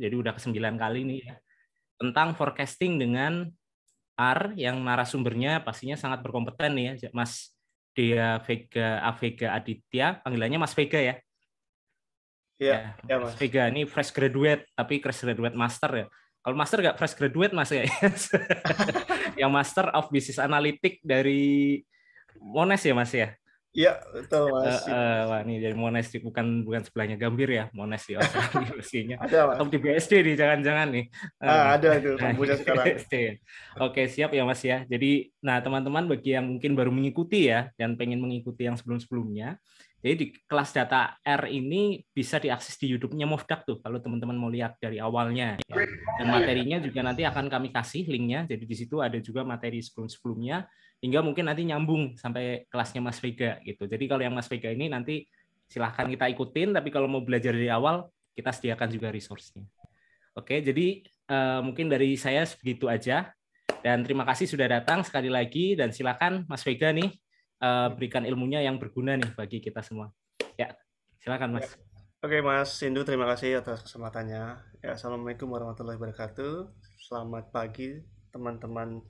jadi udah kesembilan kali nih ya, tentang forecasting dengan R yang narasumbernya pastinya sangat berkompeten nih ya, Mas Dea Vega Avega Aditya, panggilannya Mas Vega ya. Iya, ya, iya, Mas. Vega ini fresh graduate, tapi fresh graduate master ya. Kalau master nggak fresh graduate mas ya, yang master of business analytic dari Mones ya mas ya. Iya betul mas. Uh, uh, wah ini dari sih bukan bukan sebelahnya Gambir ya Monas di Australia ada mas. Atau di BSD nih jangan-jangan nih. Uh, ada itu nah, punya sekarang. Oke siap ya mas ya. Jadi nah teman-teman bagi yang mungkin baru mengikuti ya dan pengen mengikuti yang sebelum-sebelumnya. Jadi di kelas data R ini bisa diakses di YouTube-nya Mofdak tuh kalau teman-teman mau lihat dari awalnya. Ya. Dan materinya juga nanti akan kami kasih linknya. Jadi di situ ada juga materi sebelum-sebelumnya hingga mungkin nanti nyambung sampai kelasnya Mas Vega gitu. Jadi kalau yang Mas Vega ini nanti silahkan kita ikutin, tapi kalau mau belajar dari awal kita sediakan juga resource-nya. Oke, jadi uh, mungkin dari saya segitu aja. Dan terima kasih sudah datang sekali lagi dan silakan Mas Vega nih uh, berikan ilmunya yang berguna nih bagi kita semua. Ya, silakan Mas. Oke Mas Sindu, terima kasih atas kesempatannya. Ya, Assalamualaikum warahmatullahi wabarakatuh. Selamat pagi teman-teman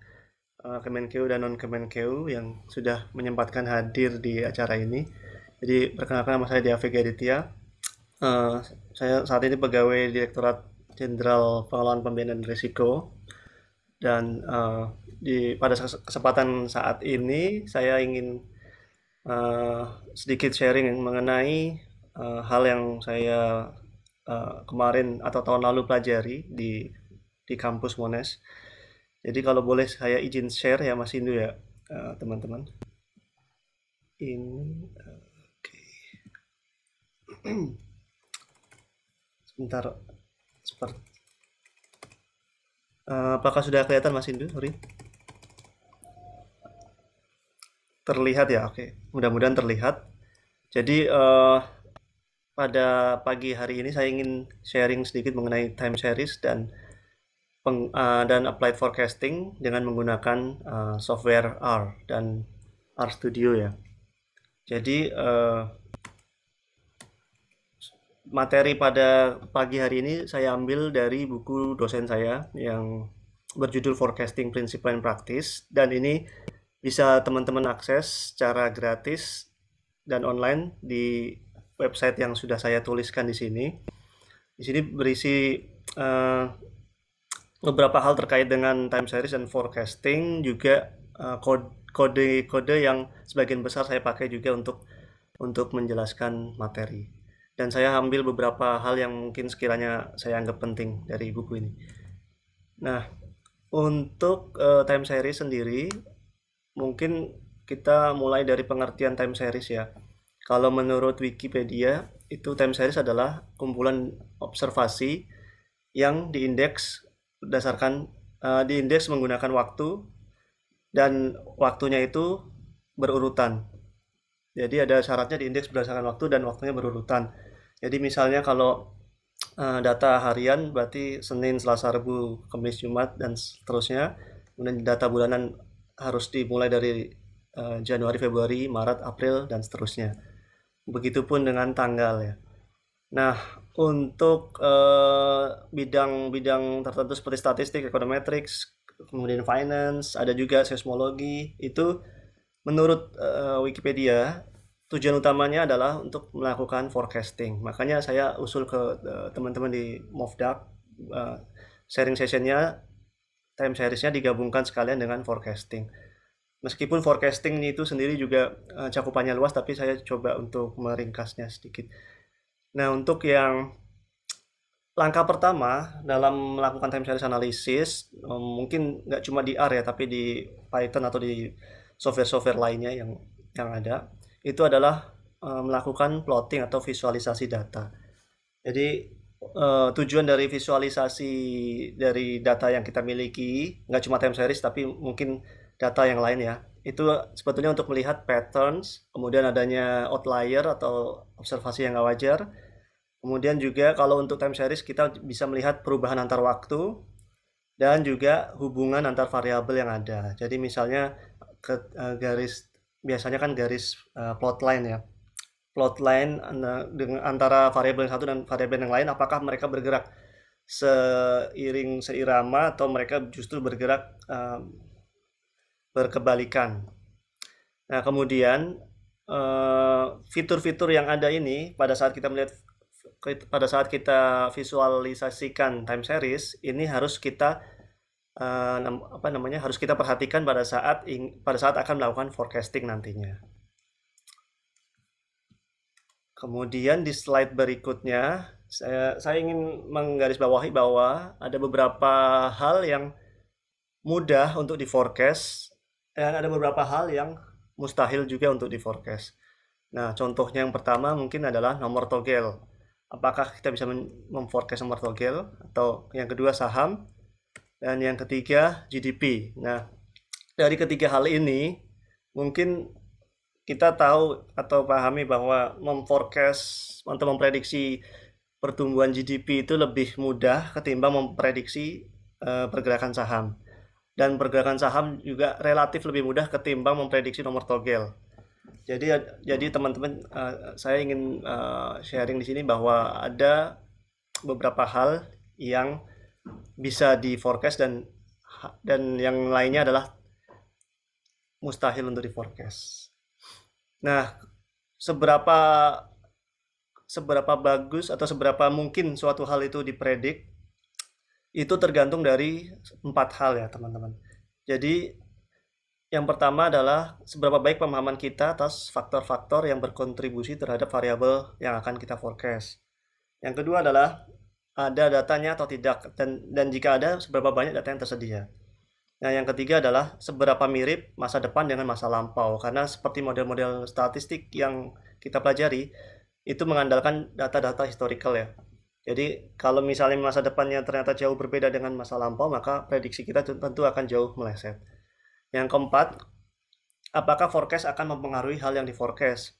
Eh, Kemenkeu dan non Kemenkeu yang sudah menyempatkan hadir di acara ini. Jadi perkenalkan nama saya Diavi Gaditya. Uh, eh, saya saat ini pegawai Direktorat Jenderal Pengelolaan Pembiayaan Risiko dan uh, di pada kesempatan saat ini saya ingin uh, sedikit sharing mengenai uh, hal yang saya uh, kemarin atau tahun lalu pelajari di di kampus Monash jadi kalau boleh saya izin share ya Mas Indu ya eh, teman-teman. Uh, Ini, oke. Okay. Sebentar seperti uh, apakah sudah kelihatan Mas Indu? Sorry. Terlihat ya, oke. Okay. Mudah-mudahan terlihat. Jadi uh, pada pagi hari ini saya ingin sharing sedikit mengenai time series dan peng, uh, dan applied forecasting dengan menggunakan uh, software R dan R Studio ya. Jadi uh, materi pada pagi hari ini saya ambil dari buku dosen saya yang berjudul Forecasting Principle and Practice dan ini bisa teman-teman akses secara gratis dan online di website yang sudah saya tuliskan di sini. Di sini berisi uh, beberapa hal terkait dengan time series dan forecasting juga eh, kode-kode uh, yang sebagian besar saya pakai juga untuk untuk menjelaskan materi dan saya ambil beberapa hal yang mungkin sekiranya saya anggap penting dari buku ini. Nah, untuk uh, time series sendiri mungkin kita mulai dari pengertian time series ya. Kalau menurut Wikipedia, itu time series adalah kumpulan observasi yang diindeks berdasarkan uh, di menggunakan waktu dan waktunya itu berurutan. Jadi ada syaratnya diindeks berdasarkan waktu dan waktunya berurutan. Jadi misalnya kalau uh, data harian berarti Senin, Selasa, Rabu, Kamis, Jumat dan seterusnya. Kemudian data bulanan harus dimulai dari uh, Januari, Februari, Maret, April dan seterusnya. Begitupun dengan tanggal ya. Nah, untuk eh, bidang-bidang uh, tertentu seperti statistik, econometrics, kemudian finance, ada juga seismologi. Itu menurut uh, Wikipedia tujuan utamanya adalah untuk melakukan forecasting. Makanya saya usul ke eh, teman-teman uh, di Movdak uh, sharing sessionnya time seriesnya digabungkan sekalian dengan forecasting. Meskipun forecasting itu sendiri juga cakupannya luas, tapi saya coba untuk meringkasnya sedikit Nah, untuk yang langkah pertama dalam melakukan time series analysis, eh, mungkin nggak cuma di R ya, tapi di Python atau di software-software lainnya yang yang ada, itu adalah eh, melakukan plotting atau visualisasi data. Jadi eh, tujuan dari visualisasi dari data yang kita miliki nggak cuma time series tapi mungkin data yang lain ya itu sebetulnya untuk melihat patterns, kemudian adanya outlier atau observasi yang nggak wajar. Kemudian juga kalau untuk time series kita bisa melihat perubahan antar waktu dan juga hubungan antar variabel yang ada. Jadi misalnya ke, e, garis biasanya kan garis uh, line ya. Plotline dengan antara variabel satu dan variabel yang lain apakah mereka bergerak seiring seirama atau mereka justru bergerak e, berkebalikan. Nah, kemudian eh, fitur-fitur yang ada ini pada saat kita melihat pada saat kita visualisasikan time series ini harus kita eh, apa namanya harus kita perhatikan pada saat pada saat akan melakukan forecasting nantinya. Kemudian di slide berikutnya saya saya ingin menggarisbawahi bahwa ada beberapa hal yang mudah untuk di forecast dan ada beberapa hal yang mustahil juga untuk di forecast. Nah, contohnya yang pertama mungkin adalah nomor togel. Apakah kita bisa memforecast nomor togel? Atau yang kedua saham, dan yang ketiga GDP. Nah, dari ketiga hal ini mungkin kita tahu atau pahami bahwa memforecast atau memprediksi pertumbuhan GDP itu lebih mudah ketimbang memprediksi uh, pergerakan saham dan pergerakan saham juga relatif lebih mudah ketimbang memprediksi nomor togel. Jadi jadi teman-teman eh, saya ingin eh, sharing di sini bahwa ada beberapa hal yang bisa di forecast dan dan yang lainnya adalah mustahil untuk di forecast. Nah, seberapa seberapa bagus atau seberapa mungkin suatu hal itu dipredik itu tergantung dari empat hal ya teman-teman. Jadi yang pertama adalah seberapa baik pemahaman kita atas faktor-faktor yang berkontribusi terhadap variabel yang akan kita forecast. Yang kedua adalah ada datanya atau tidak dan dan jika ada seberapa banyak data yang tersedia. Nah, yang ketiga adalah seberapa mirip masa depan dengan masa lampau karena seperti model-model statistik yang kita pelajari itu mengandalkan data-data historical ya. Jadi kalau misalnya masa depannya ternyata jauh berbeda dengan masa lampau, maka prediksi kita tentu akan jauh meleset. Yang keempat, apakah forecast akan mempengaruhi hal yang di forecast?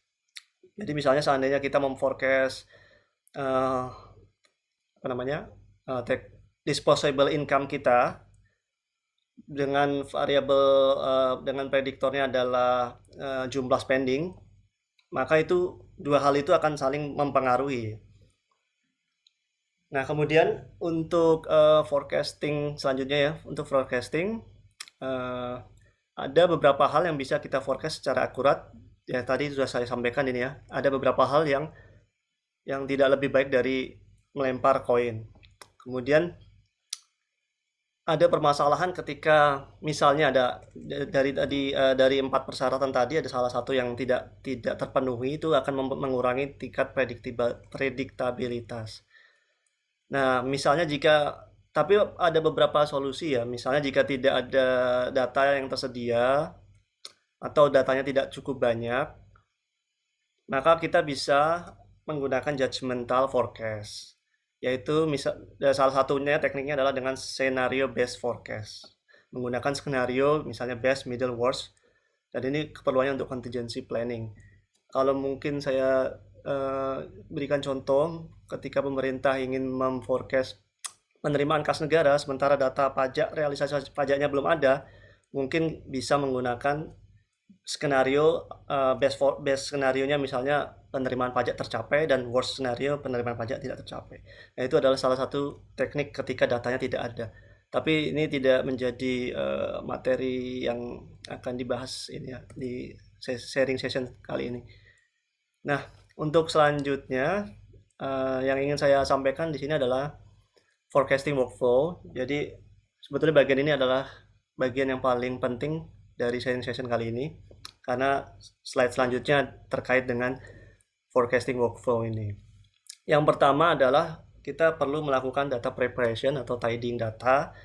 Jadi misalnya seandainya kita memforecast uh, apa namanya uh, eh, take disposable income kita dengan variabel uh, eh, dengan prediktornya adalah uh, jumlah spending, maka itu dua hal itu akan saling mempengaruhi Nah, kemudian untuk uh, forecasting selanjutnya ya, untuk forecasting uh, ada beberapa hal yang bisa kita forecast secara akurat. Ya, tadi sudah saya sampaikan ini ya. Ada beberapa hal yang yang tidak lebih baik dari melempar koin. Kemudian ada permasalahan ketika misalnya ada dari tadi eh, dari empat persyaratan tadi ada salah satu yang tidak tidak terpenuhi itu akan mengurangi tingkat prediktibilitas. Nah, misalnya jika tapi ada beberapa solusi ya. Misalnya jika tidak ada data yang tersedia atau datanya tidak cukup banyak, maka kita bisa menggunakan judgmental forecast. Yaitu misal e, salah satunya tekniknya adalah dengan scenario based forecast. Menggunakan skenario misalnya best, middle, worst. Dan ini keperluannya untuk contingency planning. Kalau mungkin saya Eh, berikan contoh ketika pemerintah ingin memforecast penerimaan kas negara sementara data pajak realisasi pajaknya belum ada mungkin bisa menggunakan skenario eh, best for, best skenario nya misalnya penerimaan pajak tercapai dan worst skenario penerimaan pajak tidak tercapai nah, itu adalah salah satu teknik ketika datanya tidak ada tapi ini tidak menjadi eh, materi yang akan dibahas ini ya di sharing session kali ini nah untuk selanjutnya uh, yang ingin saya sampaikan di sini adalah forecasting workflow. Jadi sebetulnya bagian ini adalah bagian yang paling penting dari session session kali ini karena slide selanjutnya terkait dengan forecasting workflow ini. Yang pertama adalah kita perlu melakukan data preparation atau tidying data.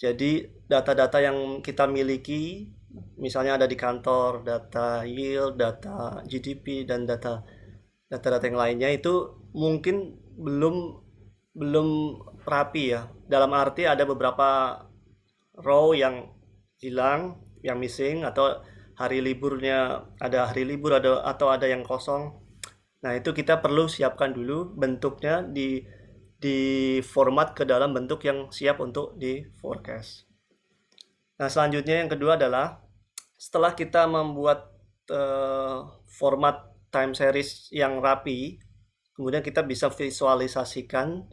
Jadi data-data yang kita miliki misalnya ada di kantor, data yield, data GDP dan data data-data yang lainnya itu mungkin belum belum rapi ya. Dalam arti ada beberapa row yang hilang, yang missing atau hari liburnya ada hari libur ada atau ada yang kosong. Nah, itu kita perlu siapkan dulu bentuknya di di format ke dalam bentuk yang siap untuk di forecast. Nah, selanjutnya yang kedua adalah setelah kita membuat uh, format time series yang rapi, kemudian kita bisa visualisasikan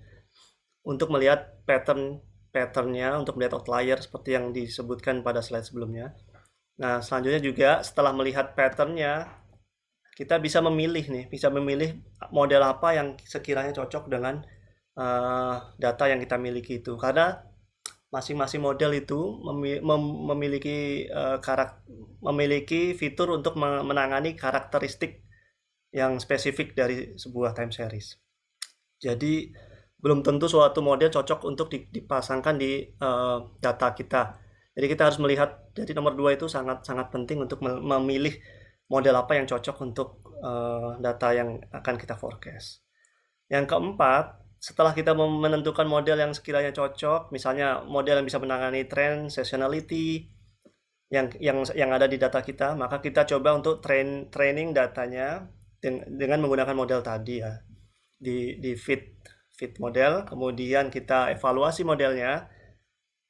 untuk melihat pattern patternnya, untuk melihat outlier seperti yang disebutkan pada slide sebelumnya. Nah, selanjutnya juga setelah melihat patternnya, kita bisa memilih nih, bisa memilih model apa yang sekiranya cocok dengan uh, data yang kita miliki itu. Karena masing-masing model itu memiliki uh, eh, karakter, memiliki fitur untuk menangani karakteristik yang spesifik dari sebuah time series. Jadi belum tentu suatu model cocok untuk dipasangkan di uh, data kita. Jadi kita harus melihat. Jadi nomor dua itu sangat sangat penting untuk memilih model apa yang cocok untuk uh, data yang akan kita forecast. Yang keempat, setelah kita menentukan model yang sekiranya cocok, misalnya model yang bisa menangani trend, seasonality, yang yang yang ada di data kita maka kita coba untuk train training datanya dengan menggunakan model tadi ya di di fit fit model kemudian kita evaluasi modelnya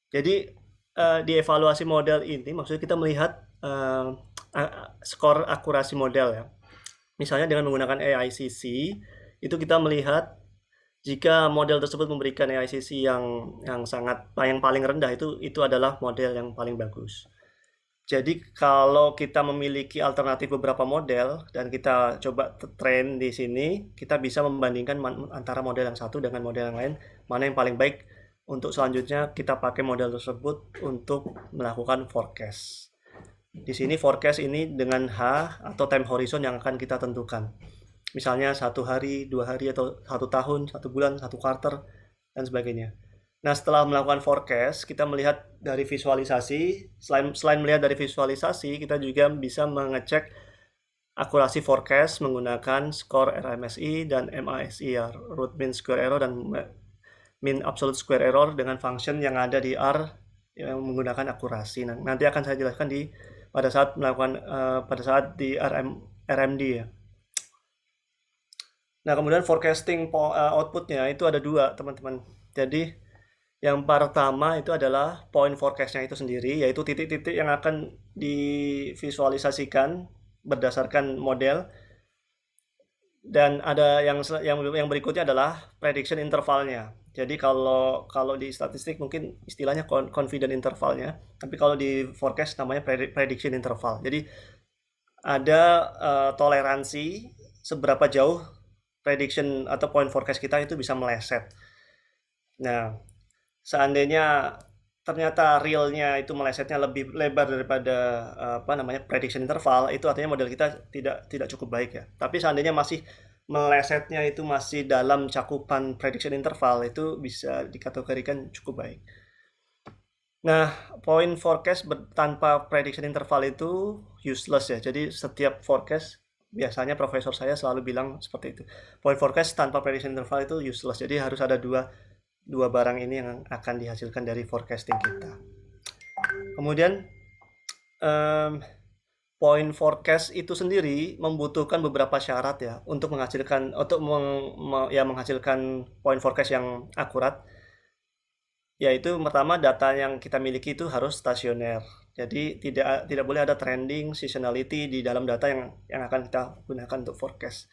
jadi uh, di evaluasi model ini maksudnya kita melihat uh, skor akurasi model ya misalnya dengan menggunakan AICC itu kita melihat jika model tersebut memberikan AICC yang yang sangat yang paling rendah itu itu adalah model yang paling bagus jadi kalau kita memiliki alternatif beberapa model dan kita coba train di sini, kita bisa membandingkan antara model yang satu dengan model yang lain, mana yang paling baik untuk selanjutnya kita pakai model tersebut untuk melakukan forecast. Di sini forecast ini dengan H atau time horizon yang akan kita tentukan. Misalnya satu hari, dua hari, atau satu tahun, satu bulan, satu quarter, dan sebagainya. Nah, setelah melakukan forecast, kita melihat dari visualisasi. Selain, selain melihat dari visualisasi, kita juga bisa mengecek akurasi forecast menggunakan skor RMSI dan MASI, ya, root mean square error dan mean absolute square error dengan function yang ada di R yang menggunakan akurasi. Nah, nanti akan saya jelaskan di pada saat melakukan uh, pada saat di RM RMD ya. Nah, kemudian forecasting eh, outputnya itu ada dua, teman-teman. Jadi, yang pertama itu adalah point forecastnya itu sendiri, yaitu titik-titik yang akan divisualisasikan berdasarkan model. Dan ada yang yang yang berikutnya adalah prediction intervalnya. Jadi kalau kalau di statistik mungkin istilahnya confident intervalnya, tapi kalau di forecast namanya prediction interval. Jadi ada uh, toleransi seberapa jauh prediction atau point forecast kita itu bisa meleset. Nah, seandainya ternyata realnya itu melesetnya lebih lebar daripada eh, apa namanya prediction interval itu artinya model kita tidak tidak cukup baik ya tapi seandainya masih melesetnya itu masih dalam cakupan prediction interval itu bisa dikategorikan cukup baik nah point forecast tanpa prediction interval itu useless ya jadi setiap forecast biasanya profesor saya selalu bilang seperti itu. Point forecast tanpa prediction interval itu useless. Jadi harus ada dua dua barang ini yang akan dihasilkan dari forecasting kita. Kemudian um, point forecast itu sendiri membutuhkan beberapa syarat ya untuk menghasilkan untuk meng, ya menghasilkan point forecast yang akurat. Yaitu pertama data yang kita miliki itu harus stasioner. Jadi tidak tidak boleh ada trending seasonality di dalam data yang yang akan kita gunakan untuk forecast.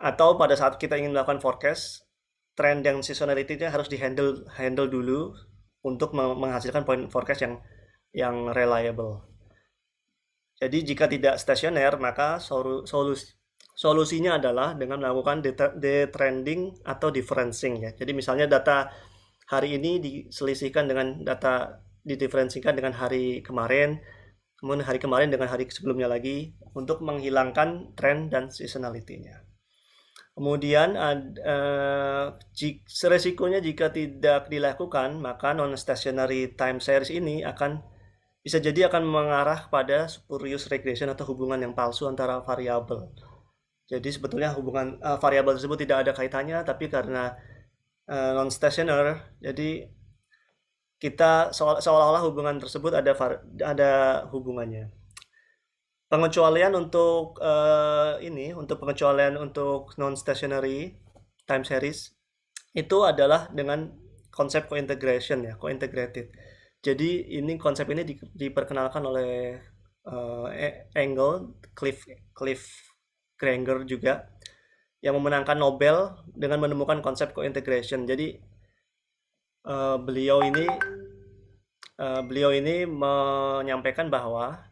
Atau pada saat kita ingin melakukan forecast trend yang seasonality itu harus dihandle handle dulu untuk menghasilkan point forecast yang yang reliable. Jadi jika tidak stasioner maka solusi solusinya adalah dengan melakukan detrending atau differencing ya. Jadi misalnya data hari ini diselisihkan dengan data didiferensikan dengan hari kemarin, kemudian hari kemarin dengan hari sebelumnya lagi untuk menghilangkan trend dan seasonality-nya. Kemudian uh, eh, resikonya jika tidak dilakukan, maka non-stationary time series ini akan bisa jadi akan mengarah pada spurious regression atau hubungan yang palsu antara variabel. Jadi sebetulnya hubungan uh, variabel tersebut tidak ada kaitannya, tapi karena uh, eh, non-stationary, jadi kita seolah-olah hubungan tersebut ada ada hubungannya. Pengecualian untuk uh, ini, untuk pengecualian untuk non stationary time series itu adalah dengan konsep co-integration ya, co-integrated. Jadi ini konsep ini di- diperkenalkan oleh uh, Engel, Cliff Cliff Granger juga yang memenangkan Nobel dengan menemukan konsep co-integration. Jadi uh, beliau ini uh, beliau ini menyampaikan bahwa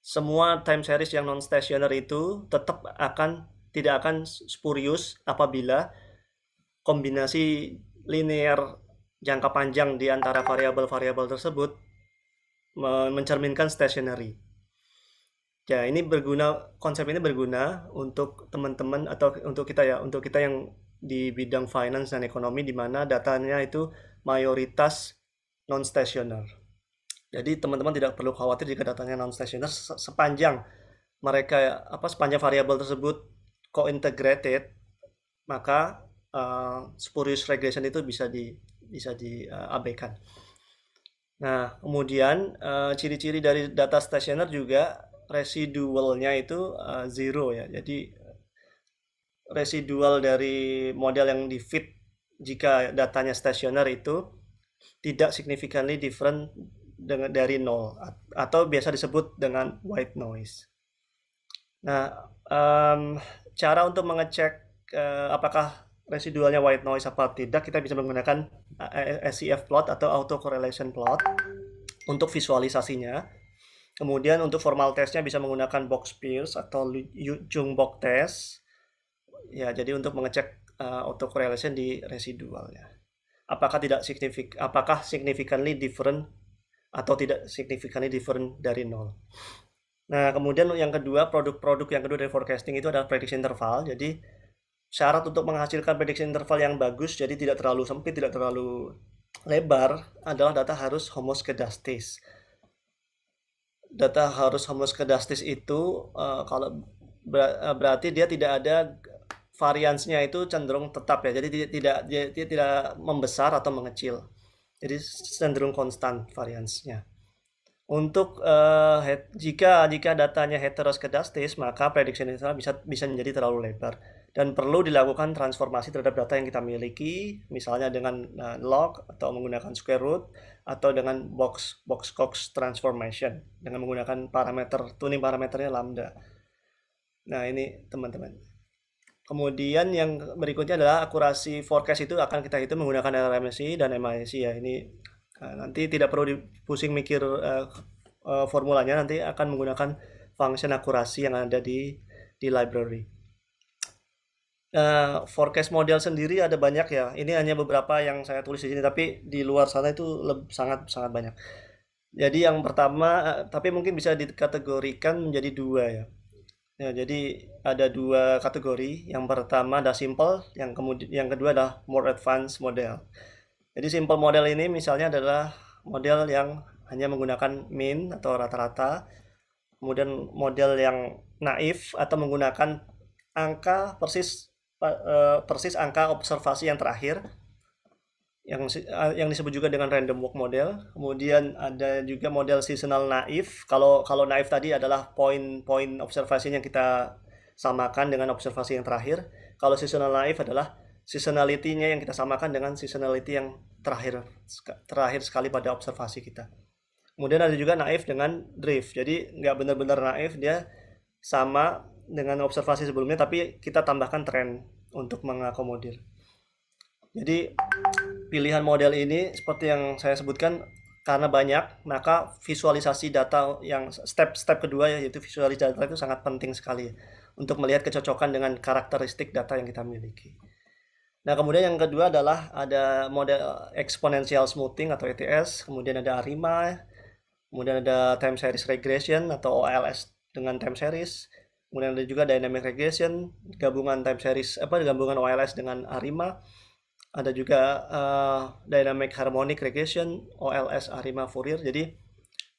semua time series yang non stationer itu tetap akan tidak akan spurious apabila kombinasi linear jangka panjang di antara variabel-variabel tersebut mencerminkan stationary. Ya, ini berguna konsep ini berguna untuk teman-teman atau untuk kita ya, untuk kita yang di bidang finance dan ekonomi di mana datanya itu mayoritas non stationer. Jadi teman-teman tidak perlu khawatir jika datanya non stationer sepanjang mereka apa sepanjang variabel tersebut co-integrated maka uh, spurious regression itu bisa di bisa diabaikan. Eh, uh, Nah, kemudian eh, ciri-ciri uh, dari data stationer juga residualnya itu uh, zero ya. Jadi residual dari model yang di fit jika datanya stationer itu tidak significantly different dengan dari nol atau biasa disebut dengan white noise. Nah, um, cara untuk mengecek uh, apakah residualnya white noise apa tidak, kita bisa menggunakan eh, SCF e plot atau autocorrelation plot untuk visualisasinya. Kemudian untuk formal testnya bisa menggunakan box Pierce atau box test. Ya, jadi untuk mengecek uh, autocorrelation di residualnya. Apakah tidak signifik apakah significantly different atau tidak signifikannya different dari nol. Nah, kemudian yang kedua, produk-produk yang kedua dari forecasting itu adalah prediction interval. Jadi, syarat untuk menghasilkan prediction interval yang bagus, jadi tidak terlalu sempit, tidak terlalu lebar, adalah data harus homoskedastis. Data harus homoskedastis itu, uh, kalau ber eh, berarti dia tidak ada variansnya itu cenderung tetap ya, jadi tidak, dia, dia tidak membesar atau mengecil jadi cenderung konstan variansnya. Untuk uh, jika jika datanya heteroskedastis, maka prediksi bisa bisa menjadi terlalu lebar dan perlu dilakukan transformasi terhadap data yang kita miliki, misalnya dengan uh, log atau menggunakan square root atau dengan box box Cox transformation dengan menggunakan parameter tuning parameternya lambda. Nah, ini teman-teman. Kemudian yang berikutnya adalah akurasi forecast itu akan kita hitung menggunakan LMSI dan MISI ya. Ini eh, nanti tidak perlu dipusing mikir uh, uh, formulanya, nanti akan menggunakan function akurasi yang ada di di library. Uh, forecast model sendiri ada banyak ya. Ini hanya beberapa yang saya tulis di sini, tapi di luar sana itu sangat sangat banyak. Jadi yang pertama, tapi mungkin bisa dikategorikan menjadi dua ya Ya, jadi ada dua kategori. Yang pertama ada simple, yang kemudian yang kedua adalah more advanced model. Jadi simple model ini misalnya adalah model yang hanya menggunakan mean atau rata-rata. Kemudian model yang naif atau menggunakan angka persis eh, persis angka observasi yang terakhir yang yang disebut juga dengan random walk model. Kemudian ada juga model seasonal naif. Kalau kalau naif tadi adalah poin-poin observasi yang kita samakan dengan observasi yang terakhir. Kalau seasonal naif adalah seasonality-nya yang kita samakan dengan seasonality yang terakhir terakhir sekali pada observasi kita. Kemudian ada juga naif dengan drift. Jadi nggak benar-benar naif dia sama dengan observasi sebelumnya tapi kita tambahkan tren untuk mengakomodir. Jadi Pilihan model ini seperti yang saya sebutkan karena banyak, maka visualisasi data yang step-step kedua yaitu visualisasi data itu sangat penting sekali untuk melihat kecocokan dengan karakteristik data yang kita miliki. Nah, kemudian yang kedua adalah ada model eh, exponential smoothing atau ETS, kemudian ada ARIMA, kemudian ada time series regression atau OLS dengan time series, kemudian ada juga dynamic regression, gabungan time series apa gabungan OLS dengan ARIMA, ada juga uh, dynamic harmonic regression OLS Arima Fourier jadi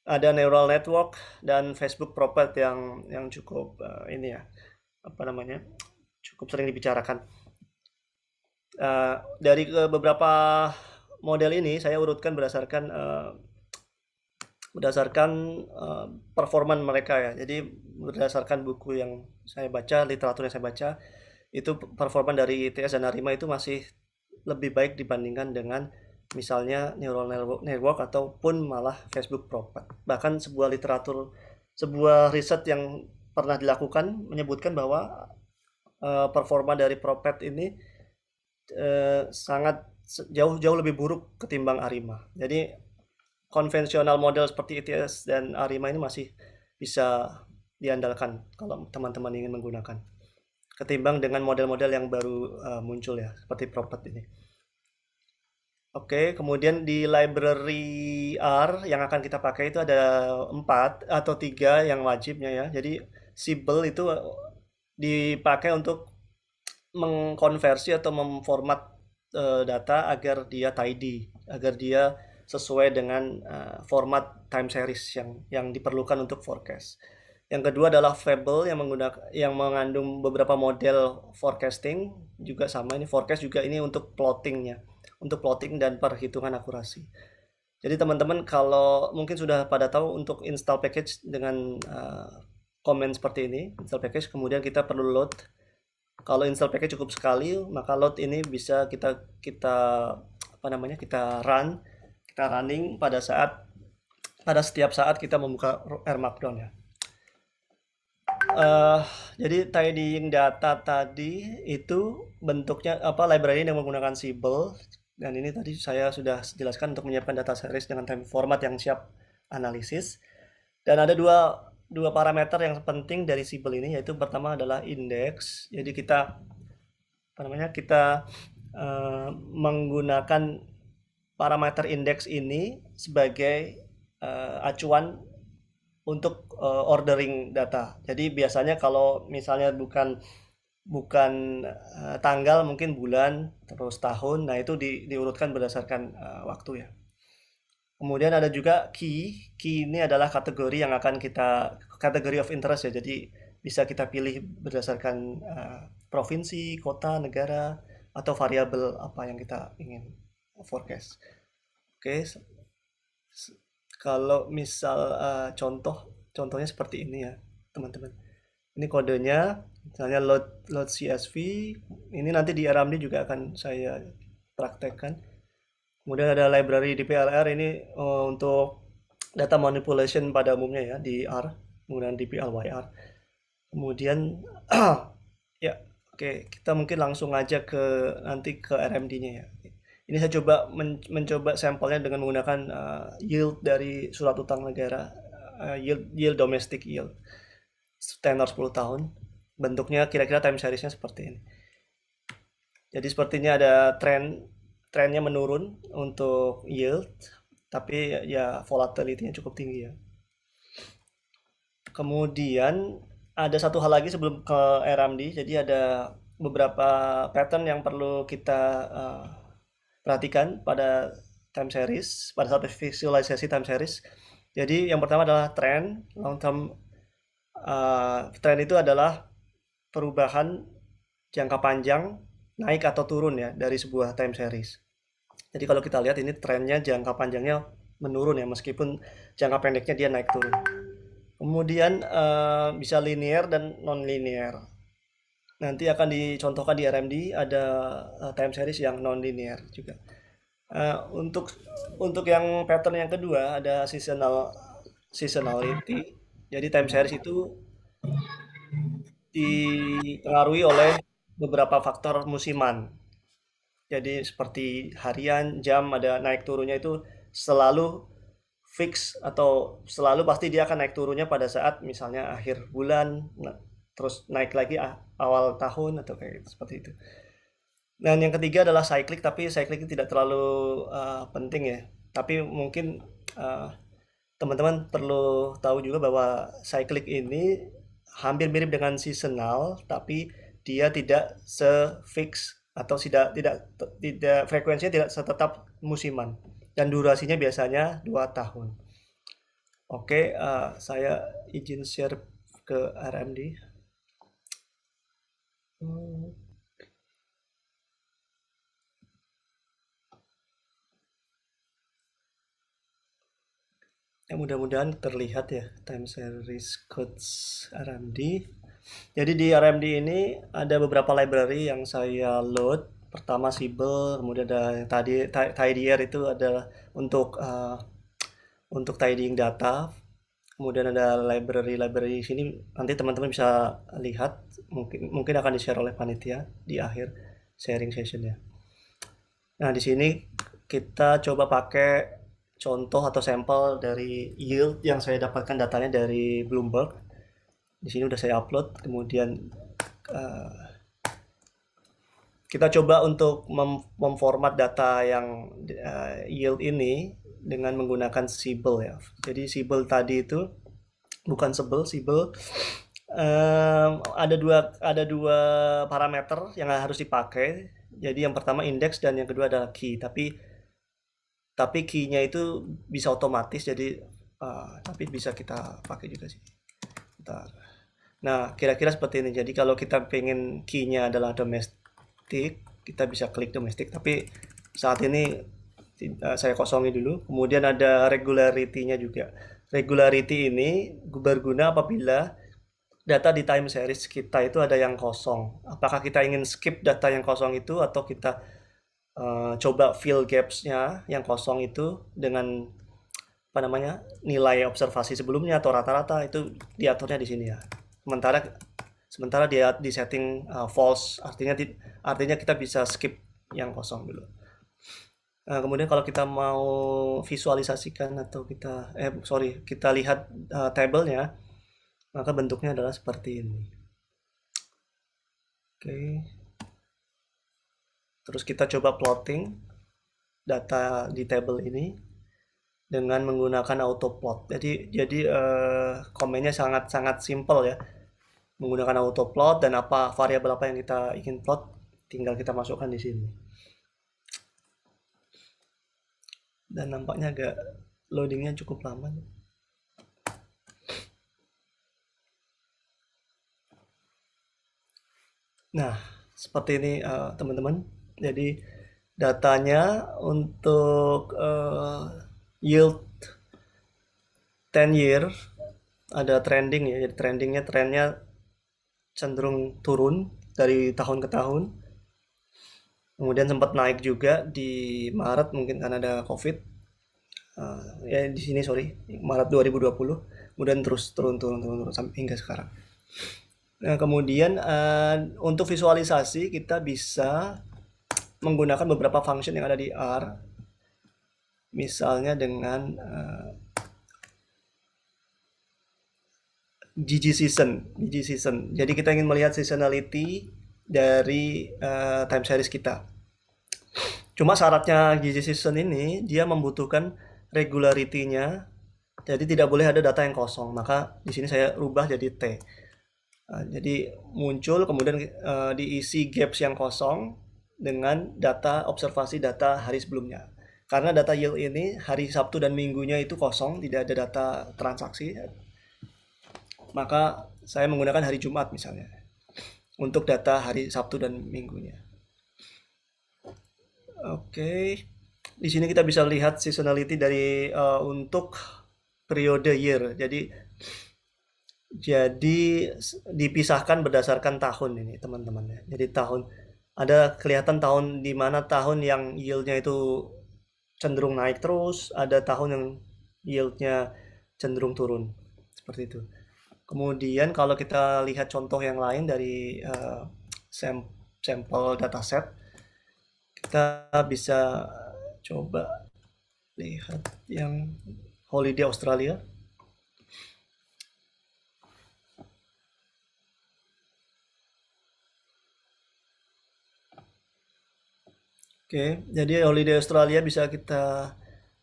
ada neural network dan Facebook property yang yang cukup uh, ini ya apa namanya cukup sering dibicarakan uh, dari uh, beberapa model ini saya urutkan berdasarkan uh, berdasarkan uh, performan mereka ya jadi berdasarkan buku yang saya baca literatur yang saya baca itu performan dari ITS dan Arima itu masih lebih baik dibandingkan dengan misalnya neural network, network ataupun malah Facebook proper. Bahkan sebuah literatur, sebuah riset yang pernah dilakukan menyebutkan bahwa uh, performa dari Propet ini uh, sangat jauh-jauh lebih buruk ketimbang Arima. Jadi konvensional model seperti ETS dan Arima ini masih bisa diandalkan kalau teman-teman ingin menggunakan ketimbang dengan model-model yang baru uh, muncul ya seperti Propet ini. Oke, okay, kemudian di library R yang akan kita pakai itu ada empat atau tiga yang wajibnya ya. Jadi Sibel itu eh, dipakai untuk mengkonversi atau memformat eh, data agar dia tidy, agar dia sesuai dengan format time series yang yang diperlukan untuk forecast. Yang kedua adalah Fable yang menggunakan yang mengandung beberapa model forecasting juga sama ini forecast juga ini untuk plottingnya, untuk plotting dan perhitungan akurasi. Jadi teman-teman kalau mungkin sudah pada tahu untuk install package dengan uh, eh, komen seperti ini, install package kemudian kita perlu load. Kalau install package cukup sekali, maka load ini bisa kita kita apa namanya? kita run, kita running pada saat pada setiap saat kita membuka R Markdown ya uh, jadi tidying data tadi itu bentuknya apa library yang menggunakan Sibel dan ini tadi saya sudah jelaskan untuk menyiapkan data series dengan time format yang siap analisis dan ada dua dua parameter yang penting dari Sibel ini yaitu pertama adalah indeks jadi kita apa namanya kita uh, menggunakan parameter indeks ini sebagai uh, acuan untuk uh, ordering data. Jadi biasanya kalau misalnya bukan bukan uh, tanggal mungkin bulan terus tahun. Nah, itu di, diurutkan berdasarkan uh, waktu ya. Kemudian ada juga key. Key ini adalah kategori yang akan kita kategori of interest ya. Jadi bisa kita pilih berdasarkan uh, provinsi, kota, negara atau variabel apa yang kita ingin forecast. Oke, okay, kalau misal uh, contoh contohnya seperti ini ya teman-teman ini kodenya misalnya load load CSV ini nanti di RMD juga akan saya praktekkan kemudian ada library di ini uh, untuk data manipulation pada umumnya ya di R kemudian di PLYR kemudian ya oke okay, kita mungkin langsung aja ke nanti ke RMD-nya ya ini saya coba men mencoba sampelnya dengan menggunakan uh, yield dari surat utang negara uh, yield yield domestic yield tenor 10 tahun bentuknya kira-kira time seriesnya seperti ini jadi sepertinya ada tren trennya menurun untuk yield tapi ya volatility-nya cukup tinggi ya kemudian ada satu hal lagi sebelum ke RMD jadi ada beberapa pattern yang perlu kita uh, perhatikan pada time series, pada saat visualisasi time series. Jadi yang pertama adalah trend, long term uh, trend itu adalah perubahan jangka panjang naik atau turun ya dari sebuah time series. Jadi kalau kita lihat ini trennya jangka panjangnya menurun ya meskipun jangka pendeknya dia naik turun. Kemudian uh, bisa linear dan non linear nanti akan dicontohkan di RMD ada uh, time series yang non linear juga uh, untuk untuk yang pattern yang kedua ada seasonal seasonality jadi time series itu dipengaruhi oleh beberapa faktor musiman jadi seperti harian jam ada naik turunnya itu selalu fix atau selalu pasti dia akan naik turunnya pada saat misalnya akhir bulan nah, terus naik lagi ah, awal tahun atau kayak gitu, seperti itu. Dan yang ketiga adalah cyclic, tapi cyclic tidak terlalu uh, penting ya. Tapi mungkin teman eh, teman-teman perlu tahu juga bahwa cyclic ini hampir mirip dengan seasonal, tapi dia tidak se-fix atau tidak tidak tidak frekuensinya tidak tetap musiman dan durasinya biasanya dua tahun. Oke, okay, uh, eh, saya izin share ke RMD. Hmm. Ya, mudah-mudahan terlihat ya time series codes RMD. Jadi di RMD ini ada beberapa library yang saya load. Pertama Sibel, kemudian ada yang tadi tidier itu adalah untuk uh, untuk tidying data. Kemudian ada library-library sini nanti teman-teman bisa lihat mungkin mungkin akan di-share oleh panitia di akhir sharing session ya Nah, di sini kita coba pakai contoh atau sampel dari yield yang saya dapatkan datanya dari Bloomberg. Di sini udah saya upload, kemudian uh, kita coba untuk mem memformat data yang uh, yield ini dengan menggunakan Siebel ya. Jadi Siebel tadi itu bukan Sebel, Siebel Um, ada dua ada dua parameter yang harus dipakai. Jadi yang pertama indeks dan yang kedua adalah key. Tapi tapi key itu bisa otomatis jadi uh, tapi bisa kita pakai juga sih. Bentar. Nah, kira-kira seperti ini. Jadi kalau kita pengen key adalah domestik, kita bisa klik domestik. Tapi saat ini eh, saya kosongi dulu. Kemudian ada regularity-nya juga. Regularity ini berguna apabila data di time series kita itu ada yang kosong. Apakah kita ingin skip data yang kosong itu atau kita uh, coba fill gaps-nya yang kosong itu dengan apa namanya nilai observasi sebelumnya atau rata-rata itu diaturnya di sini ya. Sementara sementara dia di setting uh, false artinya di, artinya kita bisa skip yang kosong dulu. Nah, kemudian kalau kita mau visualisasikan atau kita eh sorry kita lihat uh, table-nya maka bentuknya adalah seperti ini oke terus kita coba plotting data di table ini dengan menggunakan auto plot. jadi jadi eh, komennya sangat sangat simple ya menggunakan auto plot dan apa variabel apa yang kita ingin plot tinggal kita masukkan di sini dan nampaknya agak loadingnya cukup lama nih. Nah, seperti ini eh, teman-teman. Jadi datanya untuk uh, yield 10 year ada trending ya. Jadi trendingnya trennya cenderung turun dari tahun ke tahun. Kemudian sempat naik juga di Maret mungkin karena ada COVID. Uh, ya di sini sorry Maret 2020. Kemudian terus turun turun turun, turun sampai hingga sekarang. Nah, kemudian uh, untuk visualisasi kita bisa menggunakan beberapa function yang ada di R. Misalnya dengan uh, eh, GG season, GG season. Jadi kita ingin melihat seasonality dari uh, time series kita. Cuma syaratnya GG season ini dia membutuhkan regularity-nya. Jadi tidak boleh ada data yang kosong. Maka di sini saya rubah jadi T. Eh, jadi muncul kemudian uh, diisi gaps yang kosong dengan data observasi data hari sebelumnya. Karena data yield ini hari Sabtu dan Minggunya itu kosong, tidak ada data transaksi. Ya. Maka saya menggunakan hari Jumat misalnya untuk data hari Sabtu dan Minggunya. Oke. Di sini kita bisa lihat seasonality dari uh, untuk periode year. Jadi jadi dipisahkan berdasarkan tahun ini teman-teman ya. Jadi tahun ada kelihatan tahun di mana tahun yang yieldnya itu cenderung naik terus, ada tahun yang yieldnya cenderung turun seperti itu. Kemudian kalau kita lihat contoh yang lain dari uh, eh, data sampel dataset, kita bisa coba lihat yang holiday Australia Oke, jadi holiday Australia bisa kita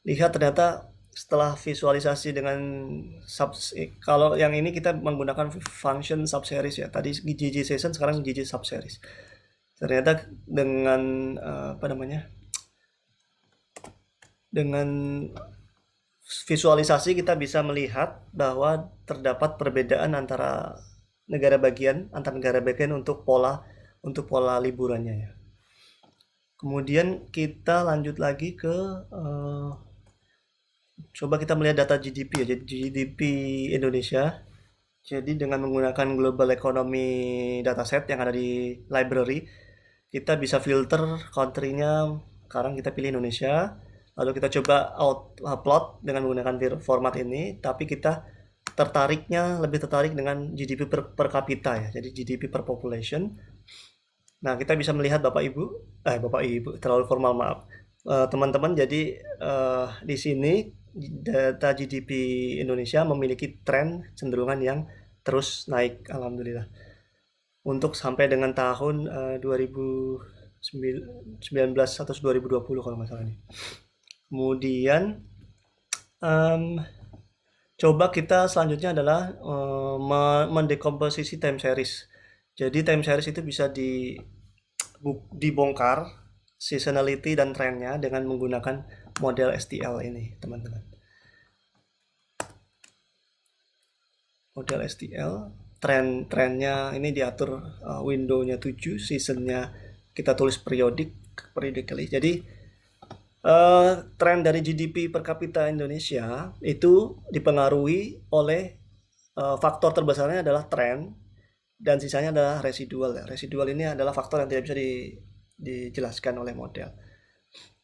lihat ternyata setelah visualisasi dengan sub kalau yang ini kita menggunakan function subseries ya. Tadi GG session sekarang GG subseries. Ternyata dengan eh, apa namanya? Dengan visualisasi kita bisa melihat bahwa terdapat perbedaan antara negara bagian antar negara bagian untuk pola untuk pola liburannya ya. Kemudian kita lanjut lagi ke uh, coba kita melihat data GDP ya, jadi GDP Indonesia. Jadi dengan menggunakan Global Economy Dataset yang ada di library, kita bisa filter country-nya. Sekarang kita pilih Indonesia, lalu kita coba out uh, plot dengan menggunakan format ini, tapi kita tertariknya lebih tertarik dengan GDP per, per kapita ya. Jadi GDP per population Nah, kita bisa melihat Bapak Ibu, eh Bapak Ibu terlalu formal maaf. Eh, teman-teman, uh, jadi uh, di sini data GDP Indonesia memiliki tren cenderungan yang terus naik, alhamdulillah. Untuk sampai dengan tahun uh, eh, 2019 atau 2020 kalau nggak salah nih. Kemudian um, coba kita selanjutnya adalah uh, mendekomposisi time series jadi time series itu bisa di dibongkar seasonality dan trennya dengan menggunakan model STL ini, teman-teman. Model STL, tren-trennya ini diatur uh, windownya 7, seasonnya kita tulis periodik, periodically. Jadi uh, eh, tren dari GDP per kapita Indonesia itu dipengaruhi oleh uh, faktor terbesarnya adalah tren dan sisanya adalah residual. ya. Residual ini adalah faktor yang tidak bisa di, dijelaskan oleh model.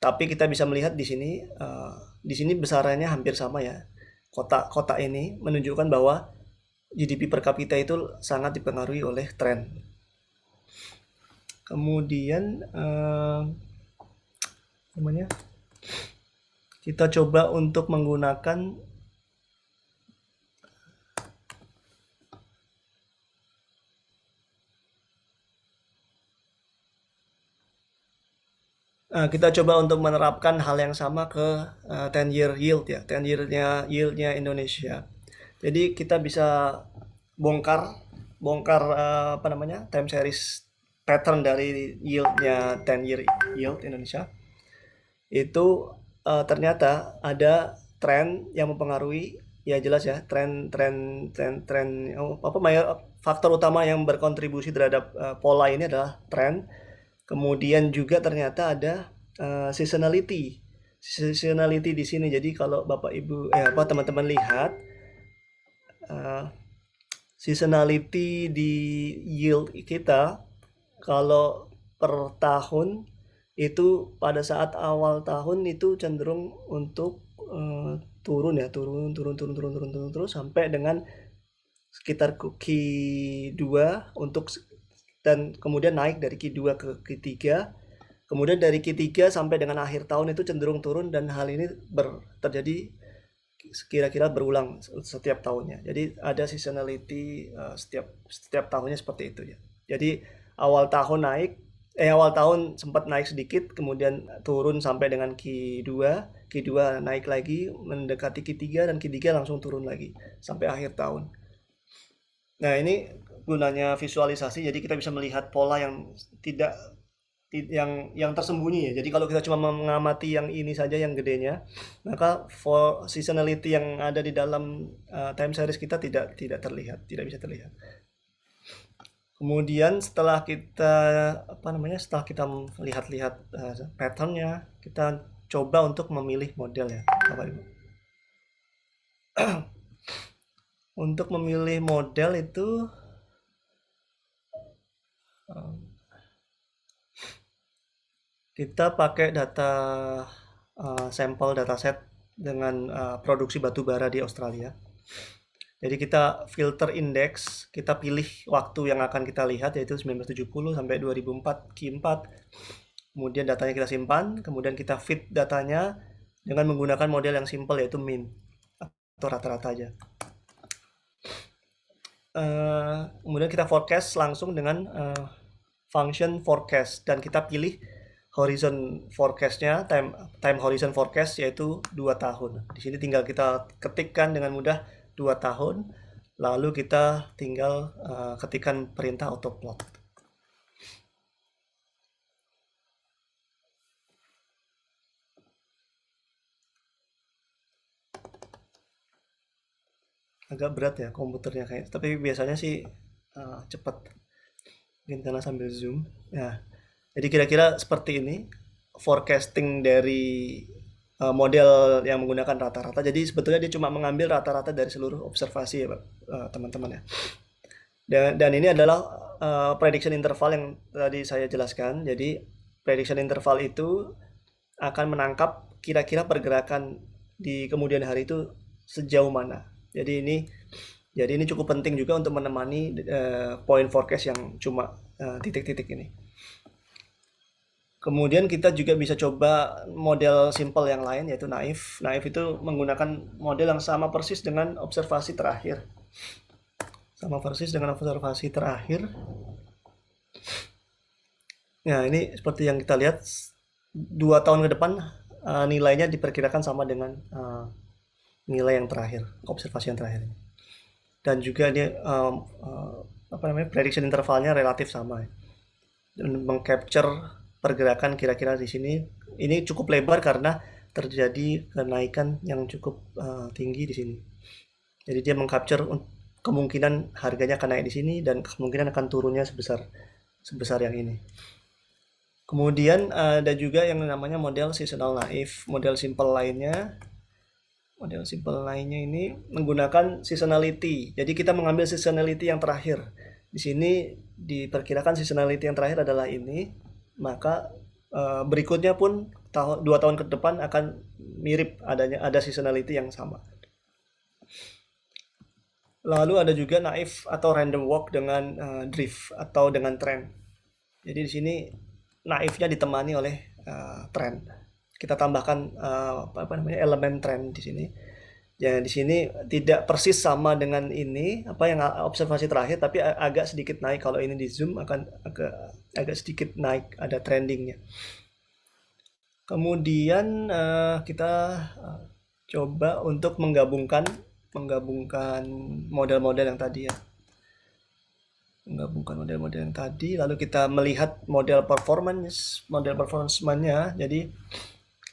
Tapi kita bisa melihat di sini, uh, di sini besarannya hampir sama ya. Kotak-kotak ini menunjukkan bahwa GDP per kapita itu sangat dipengaruhi oleh tren. Kemudian uh, namanya kita coba untuk menggunakan Eh, kita coba untuk menerapkan hal yang sama ke uh, eh, 10 year yield ya, ten yearnya yieldnya Indonesia. Jadi kita bisa bongkar bongkar eh, apa namanya? time series pattern dari yieldnya nya 10 year yield Indonesia. Itu ternyata ada tren yang mempengaruhi ya jelas ya tren tren tren tren oh, apa mayor faktor utama yang berkontribusi terhadap pola ini adalah tren Kemudian juga ternyata ada uh, seasonality. Seasonality di sini. Jadi kalau Bapak Ibu eh apa teman-teman lihat uh, seasonality di yield kita kalau per tahun itu pada saat awal tahun itu cenderung untuk uh, turun ya turun turun turun turun turun turun terus sampai dengan sekitar Q2 untuk dan kemudian naik dari Q2 ke Q3 kemudian dari Q3 sampai dengan akhir tahun itu cenderung turun dan hal ini ber, terjadi kira-kira berulang setiap tahunnya jadi ada seasonality uh, setiap setiap tahunnya seperti itu ya jadi awal tahun naik eh awal tahun sempat naik sedikit kemudian turun sampai dengan Q2 Q2 naik lagi mendekati Q3 dan Q3 langsung turun lagi sampai akhir tahun nah ini gunanya visualisasi jadi kita bisa melihat pola yang tidak yang yang tersembunyi ya. Jadi kalau kita cuma mengamati yang ini saja yang gedenya, maka for seasonality yang ada di dalam uh, time series kita tidak tidak terlihat, tidak bisa terlihat. Kemudian setelah kita apa namanya? setelah kita melihat-lihat uh, patternnya, kita coba untuk memilih model ya, Bapak Ibu. untuk memilih model itu kita pakai data uh, sampel dataset dengan uh, produksi batu bara di Australia. Jadi kita filter indeks, kita pilih waktu yang akan kita lihat yaitu 1970 sampai 2004 Q4. Kemudian datanya kita simpan, kemudian kita fit datanya dengan menggunakan model yang simple yaitu mean atau rata-rata aja. Eh, kemudian kita forecast langsung dengan uh, function forecast dan kita pilih horizon forecastnya time time horizon forecast yaitu dua tahun di sini tinggal kita ketikkan dengan mudah dua tahun lalu kita tinggal uh, ketikkan perintah auto plot agak berat ya komputernya kayak gitu. tapi biasanya sih uh, cepet mungkin karena sambil zoom ya jadi kira-kira seperti ini forecasting dari uh, model yang menggunakan rata-rata jadi sebetulnya dia cuma mengambil rata-rata dari seluruh observasi ya eh, teman-teman uh, ya dan, dan ini adalah uh, prediction interval yang tadi saya jelaskan jadi prediction interval itu akan menangkap kira-kira pergerakan di kemudian hari itu sejauh mana jadi ini jadi ini cukup penting juga untuk menemani uh, poin forecast yang cuma eh, titik-titik uh, ini. Kemudian kita juga bisa coba model simple yang lain yaitu naif. Naif itu menggunakan model yang sama persis dengan observasi terakhir. Sama persis dengan observasi terakhir. Nah, ini seperti yang kita lihat dua tahun ke depan eh, nilainya diperkirakan sama dengan nilai yang terakhir, observasi yang terakhir. Dan juga dia um, uh, apa namanya prediction intervalnya relatif sama. Ya. Mengcapture pergerakan kira-kira di sini ini cukup lebar karena terjadi kenaikan yang cukup uh, tinggi di sini. Jadi dia mengcapture kemungkinan harganya akan naik di sini dan kemungkinan akan turunnya sebesar sebesar yang ini. Kemudian uh, ada juga yang namanya model seasonal naif, model simple lainnya Model simple lainnya ini menggunakan seasonality. Jadi kita mengambil seasonality yang terakhir. Di sini diperkirakan seasonality yang terakhir adalah ini, maka eh, berikutnya pun tahun dua tahun ke depan akan mirip adanya ada seasonality yang sama. Lalu ada juga naif atau random walk dengan uh, drift atau dengan trend. Jadi di sini naifnya ditemani oleh uh, eh, trend kita tambahkan uh, apa, namanya elemen trend di sini. Ya di sini tidak persis sama dengan ini apa yang eh, observasi terakhir tapi agak sedikit naik kalau ini di zoom akan agak agak sedikit naik ada trendingnya. Kemudian uh, kita coba untuk menggabungkan menggabungkan model-model yang tadi ya menggabungkan model-model yang tadi lalu kita melihat model performance model performance-nya jadi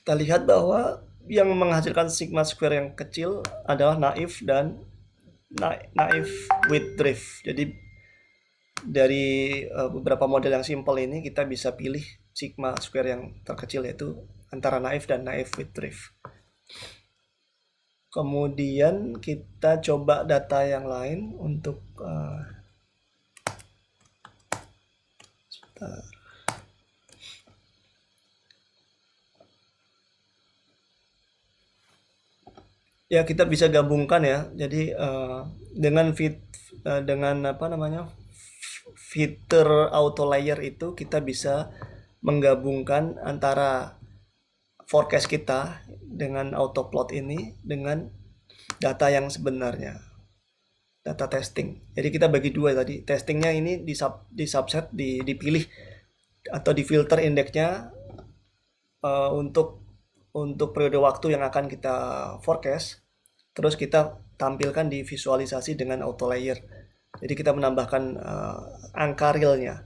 kita lihat bahwa yang menghasilkan sigma square yang kecil adalah naif dan na naif with drift. Jadi dari uh, beberapa model yang simple ini kita bisa pilih sigma square yang terkecil yaitu antara naif dan naif with drift. Kemudian kita coba data yang lain untuk uh, ya kita bisa gabungkan ya jadi uh, dengan fit uh, dengan apa namanya fitur auto layer itu kita bisa menggabungkan antara forecast kita dengan auto plot ini dengan data yang sebenarnya data testing jadi kita bagi dua tadi testingnya ini di sub di subset di, dipilih atau di filter indeksnya uh, eh, untuk untuk periode waktu yang akan kita forecast terus kita tampilkan di visualisasi dengan auto layer. Jadi kita menambahkan uh, angka realnya.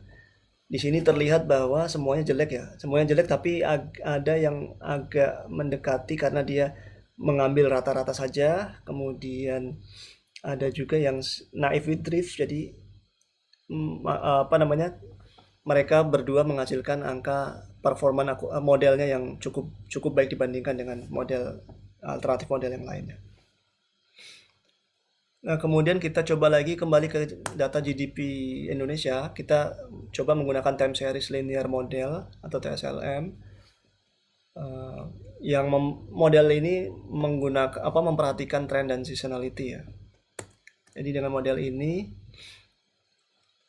Di sini terlihat bahwa semuanya jelek ya, semuanya jelek tapi ada yang agak mendekati karena dia mengambil rata-rata saja, kemudian ada juga yang naif with drift, jadi mm, eh, apa namanya mereka berdua menghasilkan angka performa modelnya yang cukup cukup baik dibandingkan dengan model alternatif model yang lainnya. Nah, kemudian kita coba lagi kembali ke data GDP Indonesia, kita coba menggunakan time series linear model atau TSLM. Uh, eh, yang model ini menggunakan apa memperhatikan trend dan seasonality ya. Jadi dengan model ini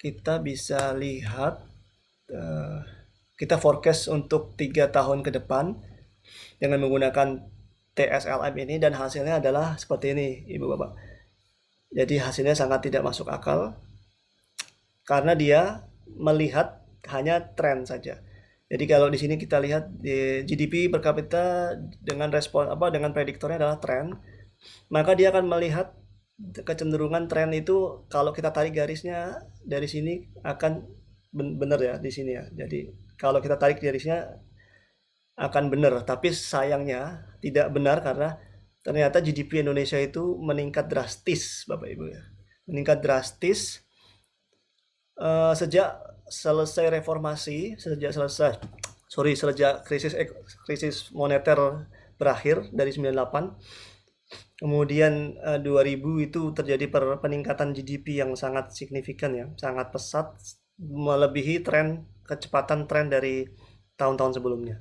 kita bisa lihat uh, kita forecast untuk tiga tahun ke depan dengan menggunakan TSLM ini dan hasilnya adalah seperti ini, Ibu Bapak jadi hasilnya sangat tidak masuk akal karena dia melihat hanya tren saja. Jadi kalau di sini kita lihat di GDP per kapita dengan respon apa dengan prediktornya adalah tren, maka dia akan melihat kecenderungan tren itu kalau kita tarik garisnya dari sini akan benar ya di sini ya. Jadi kalau kita tarik garisnya akan benar, tapi sayangnya tidak benar karena ternyata GDP Indonesia itu meningkat drastis Bapak Ibu ya meningkat drastis uh, sejak selesai reformasi sejak selesai sorry sejak krisis krisis moneter berakhir dari 98 kemudian uh, eh, 2000 itu terjadi per peningkatan GDP yang sangat signifikan ya sangat pesat melebihi tren kecepatan tren dari tahun-tahun sebelumnya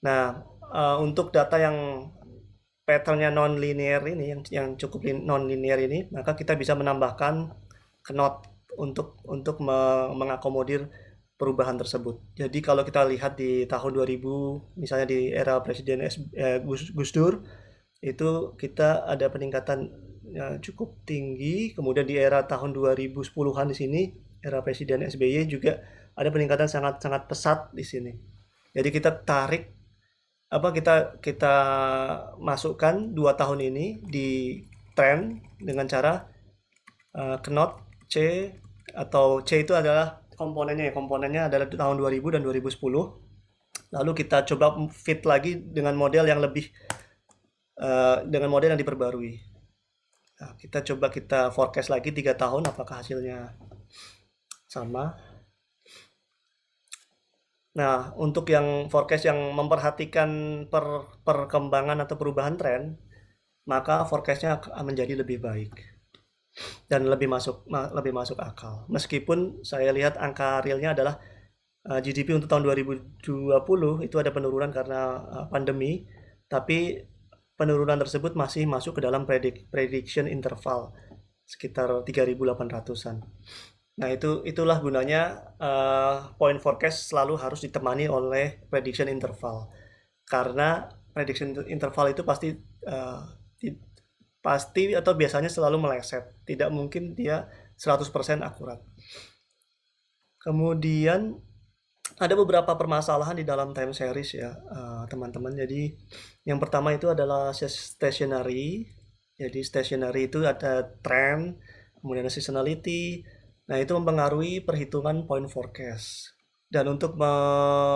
nah uh, untuk data yang patternnya non-linear ini yang yang cukup non-linear ini maka kita bisa menambahkan knot untuk untuk mengakomodir perubahan tersebut. Jadi kalau kita lihat di tahun 2000 misalnya di era Presiden eh, Gus, Dur itu kita ada peningkatan yang cukup tinggi kemudian di era tahun 2010-an di sini era Presiden SBY juga ada peningkatan sangat sangat pesat di sini. Jadi kita tarik apa kita kita masukkan dua tahun ini di tren dengan cara uh, knot C atau C itu adalah komponennya ya komponennya adalah tahun 2000 dan 2010 lalu kita coba fit lagi dengan model yang lebih uh, dengan model yang diperbarui nah, kita coba kita forecast lagi tiga tahun apakah hasilnya sama Nah, untuk yang forecast yang memperhatikan per perkembangan atau perubahan tren, maka forecastnya menjadi lebih baik dan lebih masuk lebih masuk akal. Meskipun saya lihat angka realnya adalah eh, GDP untuk tahun 2020 itu ada penurunan karena eh, pandemi, tapi penurunan tersebut masih masuk ke dalam predik prediction interval sekitar 3.800-an. Nah, itu itulah gunanya uh, point forecast selalu harus ditemani oleh prediction interval. Karena prediction interval itu pasti uh, pasti atau biasanya selalu meleset. Tidak mungkin dia 100% akurat. Kemudian ada beberapa permasalahan di dalam time series ya, eh, teman-teman. Uh, teman -teman. Jadi yang pertama itu adalah stationary. Jadi stationary itu ada trend, kemudian seasonality, Nah, itu mempengaruhi perhitungan point forecast. Dan untuk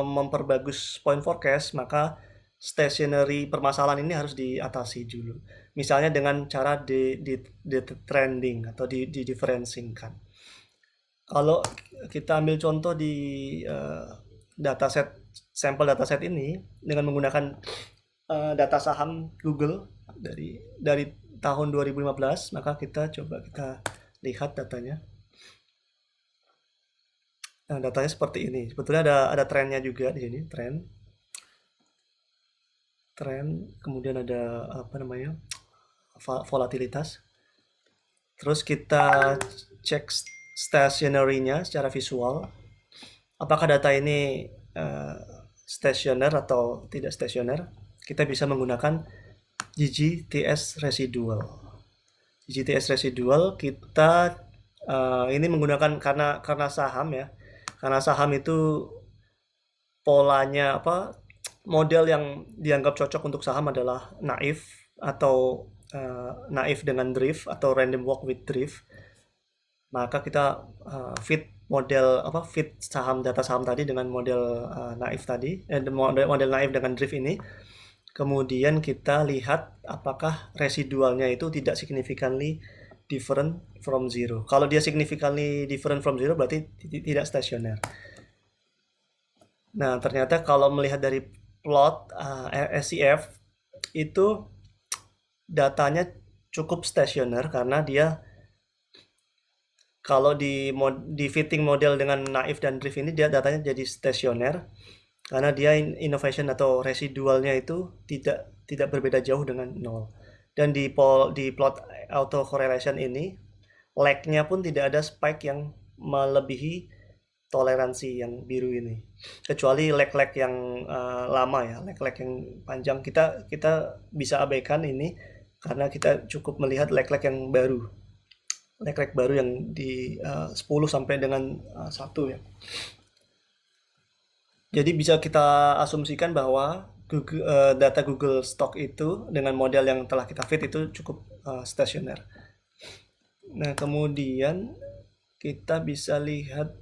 memperbagus point forecast, maka stationary permasalahan ini harus diatasi dulu. Misalnya dengan cara di, di, di trending atau di, di kan. Kalau kita ambil contoh di uh, dataset sampel dataset ini dengan menggunakan uh, data saham Google dari dari tahun 2015, maka kita coba kita lihat datanya. Nah, datanya seperti ini. Sebetulnya ada ada trennya juga di sini, tren. Tren, kemudian ada apa namanya? volatilitas. Terus kita cek stationary nya secara visual. Apakah data ini uh, stasioner atau tidak stationer Kita bisa menggunakan GGTS residual. GGTS residual kita uh, ini menggunakan karena karena saham ya karena saham itu polanya apa model yang dianggap cocok untuk saham adalah naif atau uh, naif dengan drift atau random walk with drift maka kita uh, fit model apa fit saham data saham tadi dengan model uh, naif tadi eh, model, naif dengan drift ini kemudian kita lihat apakah residualnya itu tidak signifikan different from zero. Kalau dia significantly different from zero berarti tidak stasioner. Nah, ternyata kalau melihat dari plot uh, eh, eh, SCF itu datanya cukup stasioner karena dia kalau di mod, di fitting model dengan naif dan drift ini dia datanya jadi stasioner karena dia innovation atau residualnya itu tidak tidak berbeda jauh dengan nol dan di pol, di plot autocorrelation ini lagnya pun tidak ada spike yang melebihi toleransi yang biru ini kecuali lag-lag yang uh, lama ya lag-lag yang panjang kita kita bisa abaikan ini karena kita cukup melihat lag-lag yang baru lag-lag baru yang di eh, uh, 10 sampai dengan uh, eh, 1 ya jadi bisa kita asumsikan bahwa Google, uh, data Google Stock itu dengan model yang telah kita fit itu cukup uh, stasioner. Nah, kemudian kita bisa lihat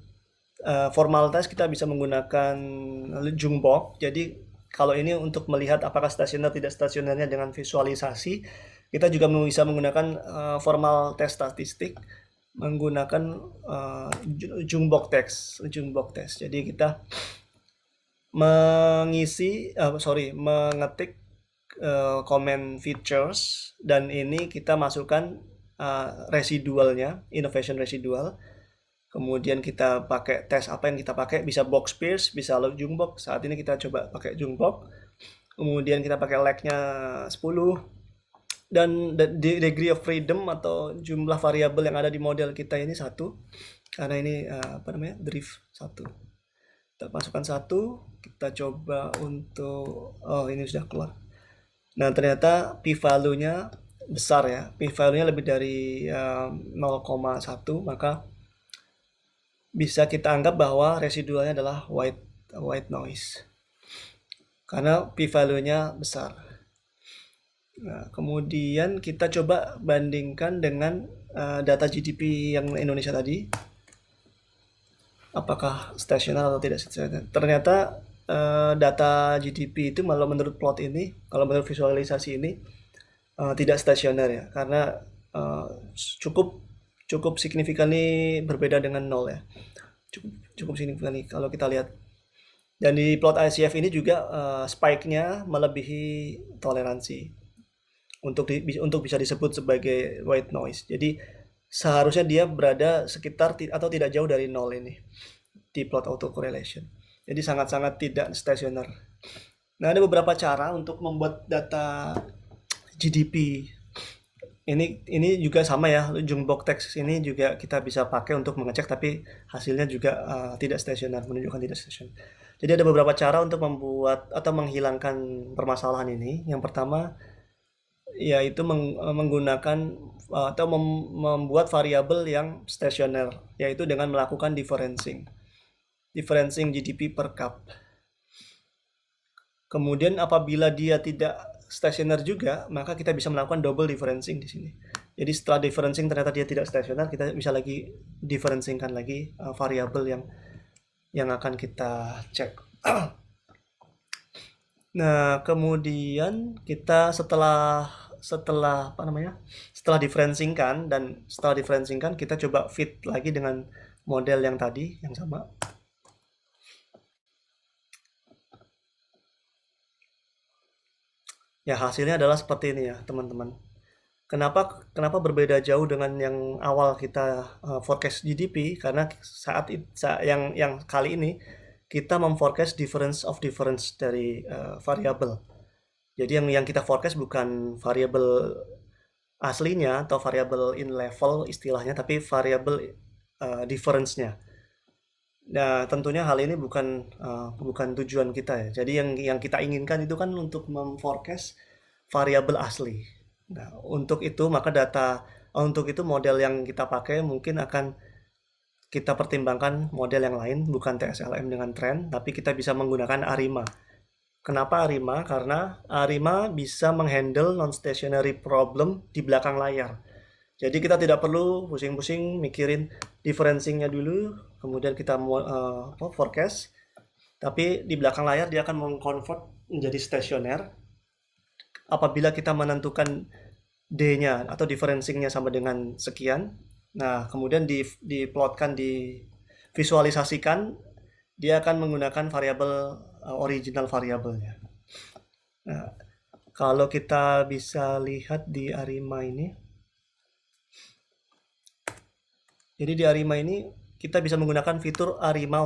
uh, formalitas kita bisa menggunakan box. Jadi kalau ini untuk melihat apakah stasioner tidak stasionernya dengan visualisasi, kita juga bisa menggunakan uh, formal test statistik menggunakan uh, box test, box test. Jadi kita mengisi uh, sorry mengetik uh, eh, comment features dan ini kita masukkan uh, residualnya innovation residual kemudian kita pakai tes apa yang kita pakai bisa box pierce bisa jungbox saat ini kita coba pakai jungbox kemudian kita pakai lagnya 10 dan the degree of freedom atau jumlah variabel yang ada di model kita ini satu karena ini uh, apa namanya drift satu kita masukkan satu kita coba untuk oh ini sudah keluar nah ternyata p value nya besar ya p value nya lebih dari eh, um, 0,1 maka bisa kita anggap bahwa residualnya adalah white white noise karena p value nya besar nah kemudian kita coba bandingkan dengan uh, data GDP yang Indonesia tadi apakah stasioner atau tidak stasioner. Ternyata Eh, data GDP itu malah menurut plot ini, kalau menurut visualisasi ini uh, tidak stasioner ya, karena uh, cukup cukup signifikan nih berbeda dengan nol ya, cukup cukup signifikan nih kalau kita lihat. Dan di plot ICF ini juga uh, spike-nya melebihi toleransi untuk di, untuk bisa disebut sebagai white noise. Jadi seharusnya dia berada sekitar atau tidak jauh dari nol ini di plot autocorrelation. Jadi sangat-sangat tidak stasioner. Nah, ada beberapa cara untuk membuat data GDP. Ini ini juga sama ya, jumbo Text ini juga kita bisa pakai untuk mengecek tapi hasilnya juga uh, tidak stasioner, menunjukkan tidak stasioner. Jadi ada beberapa cara untuk membuat atau menghilangkan permasalahan ini. Yang pertama yaitu meng, menggunakan eh, atau mem, membuat variabel yang stasioner yaitu dengan melakukan differencing differencing GDP per cup. Kemudian apabila dia tidak stasioner juga, maka kita bisa melakukan double differencing di sini. Jadi setelah differencing ternyata dia tidak stasioner, kita bisa lagi differencingkan lagi uh, variabel yang yang akan kita cek. nah, kemudian kita setelah setelah apa namanya? Setelah differencingkan dan setelah differencingkan kita coba fit lagi dengan model yang tadi yang sama. Ya hasilnya adalah seperti ini ya teman-teman. Kenapa kenapa berbeda jauh dengan yang awal kita uh, forecast GDP? Karena saat, saat yang yang kali ini kita memforecast difference of difference dari uh, eh, variabel. Jadi yang yang kita forecast bukan variabel aslinya atau variabel in level istilahnya, tapi variabel uh, eh, difference-nya. Nah, tentunya hal ini bukan uh, bukan tujuan kita ya. Jadi yang yang kita inginkan itu kan untuk memforecast variabel asli. Nah, untuk itu maka data untuk itu model yang kita pakai mungkin akan kita pertimbangkan model yang lain bukan TSLM dengan tren, tapi kita bisa menggunakan ARIMA. Kenapa ARIMA? Karena ARIMA bisa menghandle non-stationary problem di belakang layar jadi kita tidak perlu pusing-pusing mikirin differencingnya dulu, kemudian kita uh, forecast. Tapi di belakang layar dia akan mengkonvert menjadi stasioner. Apabila kita menentukan D-nya atau differencingnya sama dengan sekian, nah kemudian di, diplotkan, divisualisasikan, dia akan menggunakan variabel uh, original variabelnya. Nah, kalau kita bisa lihat di Arima ini, Jadi di Arima ini kita bisa menggunakan fitur Arima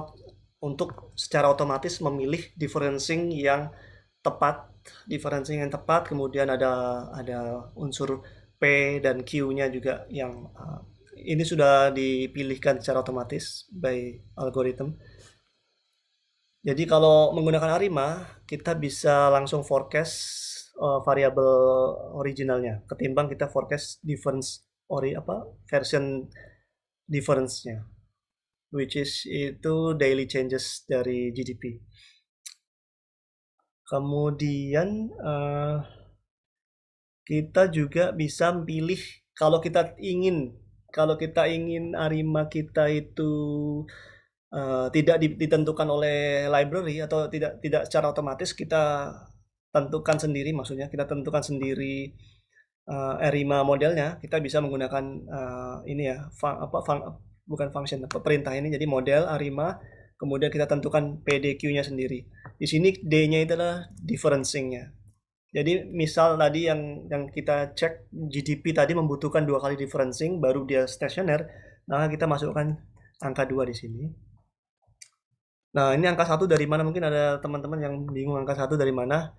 untuk secara otomatis memilih differencing yang tepat, differencing yang tepat, kemudian ada ada unsur P dan Q-nya juga yang uh, ini sudah dipilihkan secara otomatis by algorithm. Jadi kalau menggunakan Arima, kita bisa langsung forecast uh, variabel originalnya ketimbang kita forecast difference ori apa version difference-nya which is itu daily changes dari GDP. Kemudian uh, kita juga bisa pilih kalau kita ingin kalau kita ingin Arima kita itu uh, tidak ditentukan oleh library atau tidak tidak secara otomatis kita tentukan sendiri maksudnya kita tentukan sendiri uh, Erima modelnya kita bisa menggunakan uh, ini ya fun, apa fun, bukan function perintah ini jadi model Arima kemudian kita tentukan PDQ-nya sendiri di sini D-nya itu adalah differencing-nya jadi misal tadi yang yang kita cek GDP tadi membutuhkan dua kali differencing baru dia stasioner maka kita masukkan angka dua di sini nah ini angka satu dari mana mungkin ada teman-teman yang bingung angka satu dari mana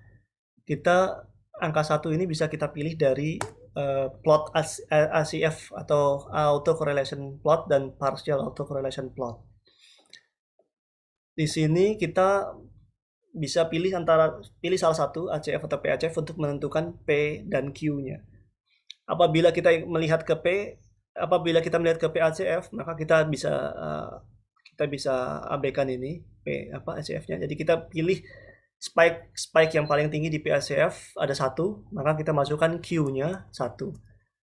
kita angka satu ini bisa kita pilih dari uh, plot ACF eh, atau autocorrelation plot dan partial autocorrelation plot. Di sini kita bisa pilih antara pilih salah satu ACF atau PACF untuk menentukan P dan Q-nya. Apabila kita melihat ke P, apabila kita melihat ke PACF, maka kita bisa uh, kita bisa abaikan ini P apa ACF-nya. Jadi kita pilih spike spike yang paling tinggi di PSF ada satu maka kita masukkan Q-nya satu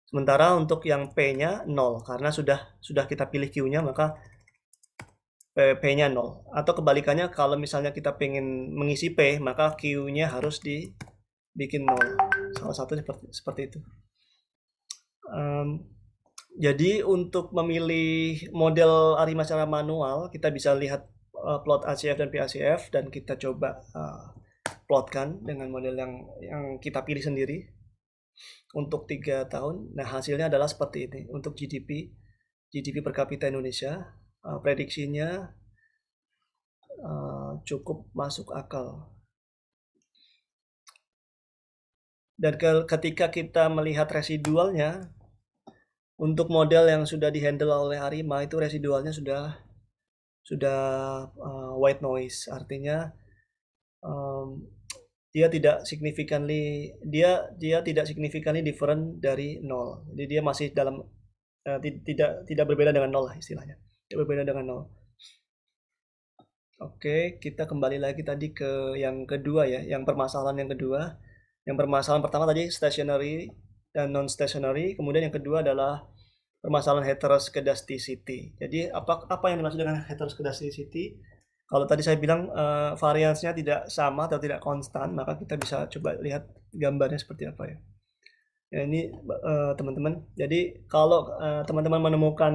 sementara untuk yang P-nya nol, karena sudah sudah kita pilih Q-nya maka eh, P-nya nol. atau kebalikannya kalau misalnya kita pengen mengisi P maka Q-nya harus dibikin nol. salah satu seperti, seperti itu um, jadi untuk memilih model arima secara manual kita bisa lihat Eh, plot ACF dan PACF dan kita coba uh, plotkan dengan model yang yang kita pilih sendiri untuk tiga tahun. Nah hasilnya adalah seperti ini untuk GDP GDP per kapita Indonesia uh, prediksinya uh, cukup masuk akal. Dan ke ketika kita melihat residualnya, untuk model yang sudah dihandle oleh Arima itu residualnya sudah sudah uh, white noise artinya um, dia tidak significantly dia dia tidak significantly different dari nol jadi dia masih dalam uh, tidak tidak berbeda dengan nol lah istilahnya tidak berbeda dengan nol Oke, kita kembali lagi tadi ke yang kedua ya, yang permasalahan yang kedua. Yang permasalahan pertama tadi stationary dan non stationary, kemudian yang kedua adalah permasalahan heteroskedasticity. Jadi apa apa yang dimaksud dengan heteroskedasticity? Kalau tadi saya bilang uh, variansnya tidak sama atau tidak konstan, maka kita bisa coba lihat gambarnya seperti apa ya. Ya ini eh, teman-teman. Uh, Jadi kalau eh, teman-teman uh, teman -teman menemukan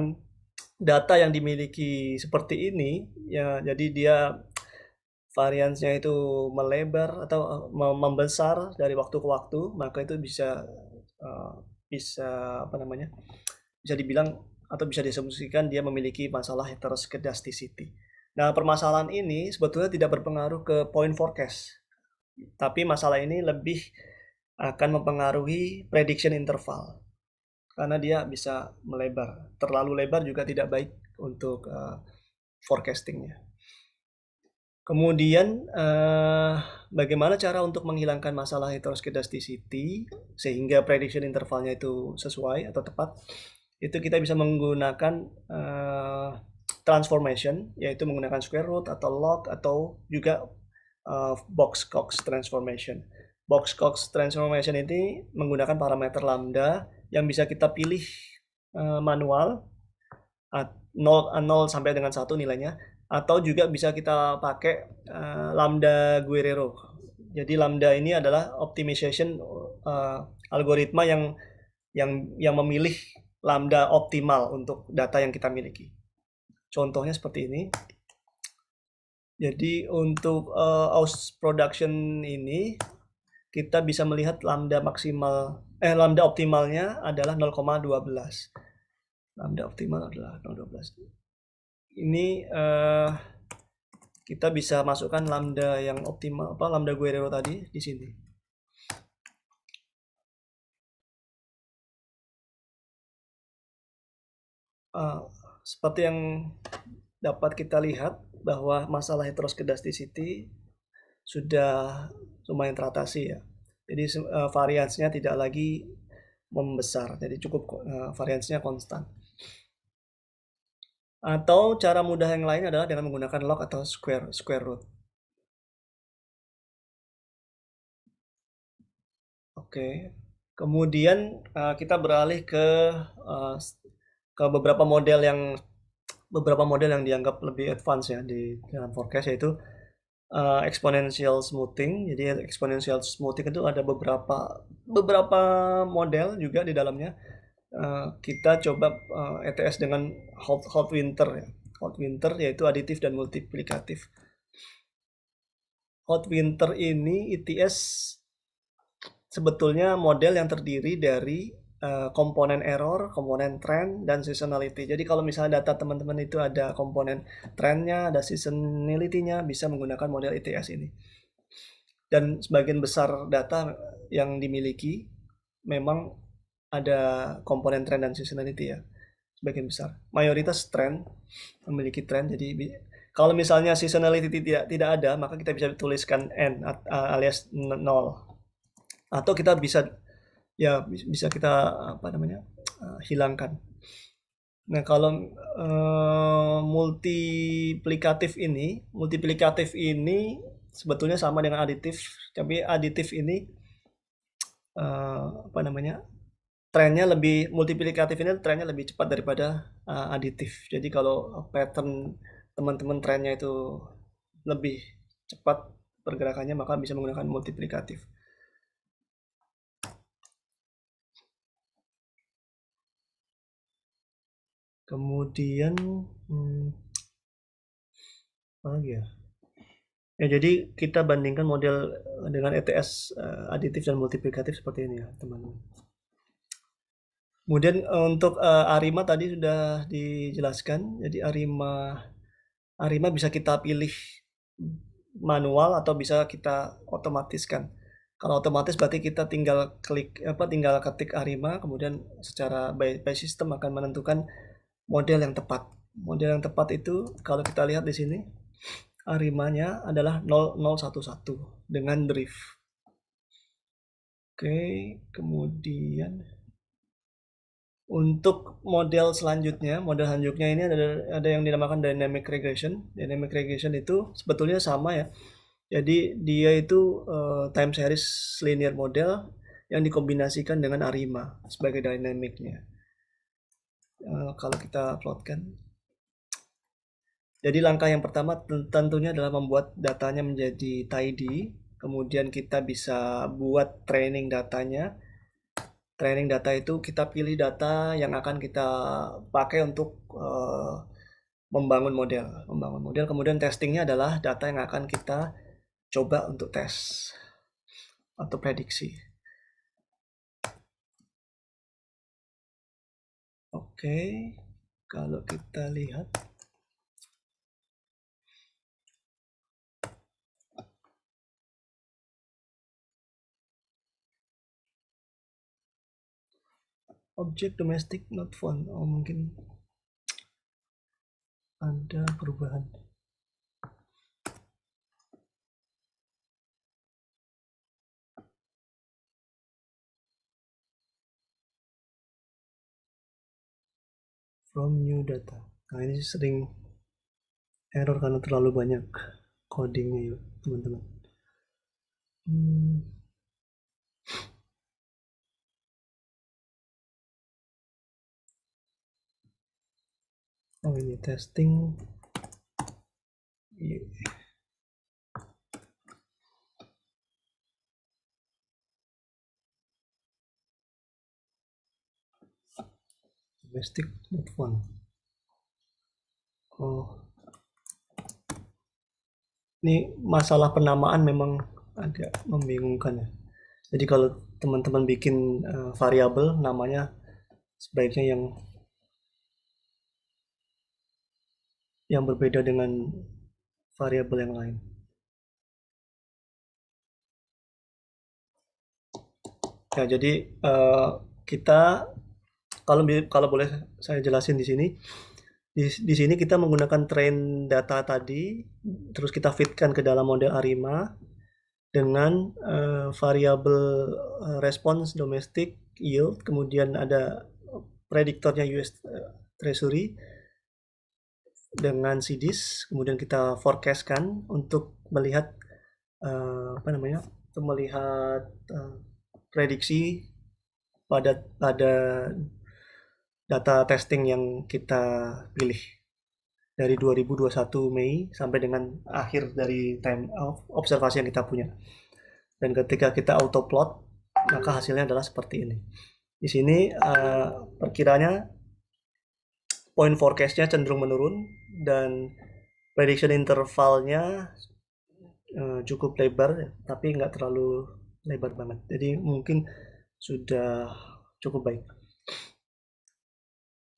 data yang dimiliki seperti ini, ya jadi dia variansnya itu melebar atau membesar dari waktu ke waktu, maka itu bisa bisa apa namanya? bisa dibilang atau bisa disebutkan dia memiliki masalah heteroskedasticity. Nah, permasalahan ini sebetulnya tidak berpengaruh ke point forecast. Tapi masalah ini lebih akan mempengaruhi prediction interval. Karena dia bisa melebar. Terlalu lebar juga tidak baik untuk uh, forecastingnya. Kemudian uh, bagaimana cara untuk menghilangkan masalah heteroskedasticity sehingga prediction intervalnya itu sesuai atau tepat? itu kita bisa menggunakan uh, transformation yaitu menggunakan square root atau log atau juga uh, box Cox transformation. Box Cox transformation ini menggunakan parameter lambda yang bisa kita pilih uh, manual at 0, 0 sampai dengan satu nilainya atau juga bisa kita pakai uh, lambda Guerrero. Jadi lambda ini adalah optimization uh, algoritma yang yang yang memilih lambda optimal untuk data yang kita miliki. Contohnya seperti ini. Jadi untuk uh, aus production ini kita bisa melihat lambda maksimal eh lambda optimalnya adalah 0,12. Lambda optimal adalah 0,12. Ini uh, kita bisa masukkan lambda yang optimal apa lambda Guerrero tadi di sini. Eh, seperti yang dapat kita lihat bahwa masalah heteroskedasticity sudah lumayan teratasi ya. Jadi uh, variansnya tidak lagi membesar, jadi cukup uh, variansnya konstan. Atau cara mudah yang lain adalah dengan menggunakan log atau square square root. Oke. Okay. Kemudian uh, kita beralih ke uh, ke beberapa model yang beberapa model yang dianggap lebih advance ya di dalam forecast yaitu uh, exponential smoothing. Jadi exponential smoothing itu ada beberapa beberapa model juga di dalamnya. Uh, kita coba uh, eh, ETS dengan hot hot winter ya. Hot winter yaitu aditif dan multiplikatif. Hot winter ini ETS sebetulnya model yang terdiri dari Eh, komponen error, komponen trend, dan seasonality. Jadi kalau misalnya data teman-teman itu ada komponen trendnya, ada seasonality-nya, bisa menggunakan model ETS ini. Dan sebagian besar data yang dimiliki memang ada komponen trend dan seasonality ya, sebagian besar. Mayoritas trend memiliki trend, jadi kalau misalnya seasonality tidak tidak ada, maka kita bisa tuliskan n alias nol. Atau kita bisa ya bisa kita apa namanya uh, hilangkan. Nah kalau uh, multiplikatif ini, multiplikatif ini sebetulnya sama dengan aditif, tapi aditif ini uh, apa namanya trennya lebih multiplikatif ini trennya lebih cepat daripada uh, aditif. Jadi kalau pattern teman-teman trennya itu lebih cepat pergerakannya maka bisa menggunakan multiplikatif. kemudian hmm, apa lagi ya ya jadi kita bandingkan model eh, dengan ETS uh, eh, aditif dan multiplikatif seperti ini ya teman-teman kemudian eh, untuk uh, arima tadi sudah dijelaskan jadi arima arima bisa kita pilih manual atau bisa kita otomatiskan kalau otomatis berarti kita tinggal klik apa tinggal ketik arima kemudian secara by, by system akan menentukan model yang tepat. Model yang tepat itu kalau kita lihat di sini arimanya adalah 0011 dengan drift. Oke, kemudian untuk model selanjutnya, model selanjutnya ini ada ada yang dinamakan dynamic regression. Dynamic regression itu sebetulnya sama ya. Jadi dia itu uh, time series linear model yang dikombinasikan dengan Arima sebagai dynamicnya Eh, kalau kita plotkan. Jadi langkah yang pertama tentunya adalah membuat datanya menjadi tidy, kemudian kita bisa buat training datanya. Training data itu kita pilih data yang akan kita pakai untuk uh, membangun model, membangun model. Kemudian testingnya adalah data yang akan kita coba untuk tes atau prediksi. Oke, okay. kalau kita lihat objek domestik not found oh mungkin ada perubahan from new data nah ini sering error karena terlalu banyak codingnya yuk teman-teman hmm. oh ini testing yeah. domestic phone oh ini masalah penamaan memang agak membingungkan ya jadi kalau teman-teman bikin uh, variabel namanya sebaiknya yang yang berbeda dengan variabel yang lain. Ya, jadi uh, kita kalau kalau boleh saya jelasin di sini di, di sini kita menggunakan train data tadi terus kita fitkan ke dalam model Arima dengan uh, variabel eh, response domestic yield kemudian ada prediktornya US eh, Treasury dengan CDS kemudian kita forecastkan untuk melihat uh, apa namanya untuk melihat uh, prediksi pada pada data testing yang kita pilih dari 2021 Mei sampai dengan akhir dari time of observasi yang kita punya. Dan ketika kita auto plot, maka hasilnya adalah seperti ini. Di sini uh, perkiranya point forecastnya cenderung menurun dan prediction intervalnya uh, cukup lebar, tapi nggak terlalu lebar banget. Jadi mungkin sudah cukup baik.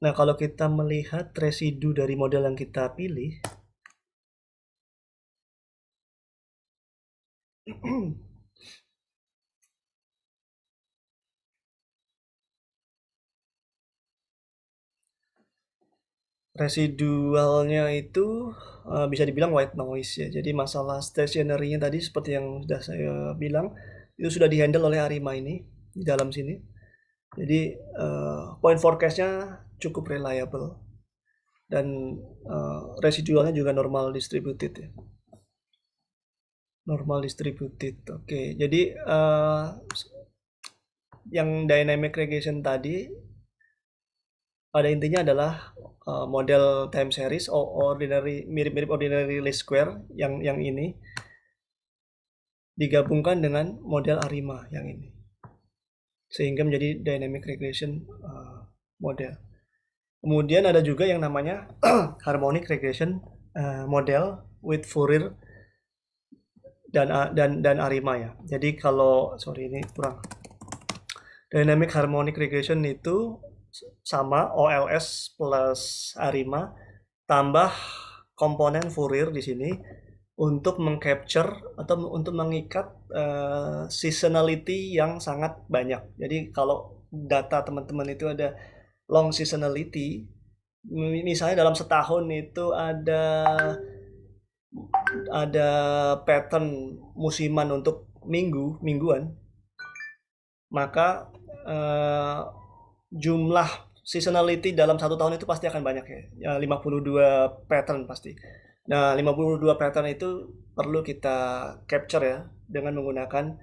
Nah, kalau kita melihat residu dari model yang kita pilih, residualnya itu uh, bisa dibilang white noise ya. Jadi masalah stationary nya tadi seperti yang sudah saya bilang itu sudah dihandle oleh Arima ini di dalam sini. Jadi uh, point forecast-nya cukup reliable dan uh, residualnya juga normal distributed ya normal distributed oke okay. jadi uh, yang dynamic regression tadi pada intinya adalah uh, model time series or ordinary mirip-mirip ordinary least square yang yang ini digabungkan dengan model Arima yang ini sehingga menjadi dynamic regression uh, model Kemudian ada juga yang namanya harmonic regression eh, model with Fourier dan eh, dan dan Arima ya. Jadi kalau sorry ini kurang dynamic harmonic regression itu sama OLS plus Arima tambah komponen Fourier di sini untuk mengcapture atau untuk mengikat uh, seasonality yang sangat banyak. Jadi kalau data teman-teman itu ada long seasonality misalnya dalam setahun itu ada ada pattern musiman untuk minggu mingguan maka uh, jumlah seasonality dalam satu tahun itu pasti akan banyak ya 52 ya, pattern pasti nah 52 pattern itu perlu kita capture ya dengan menggunakan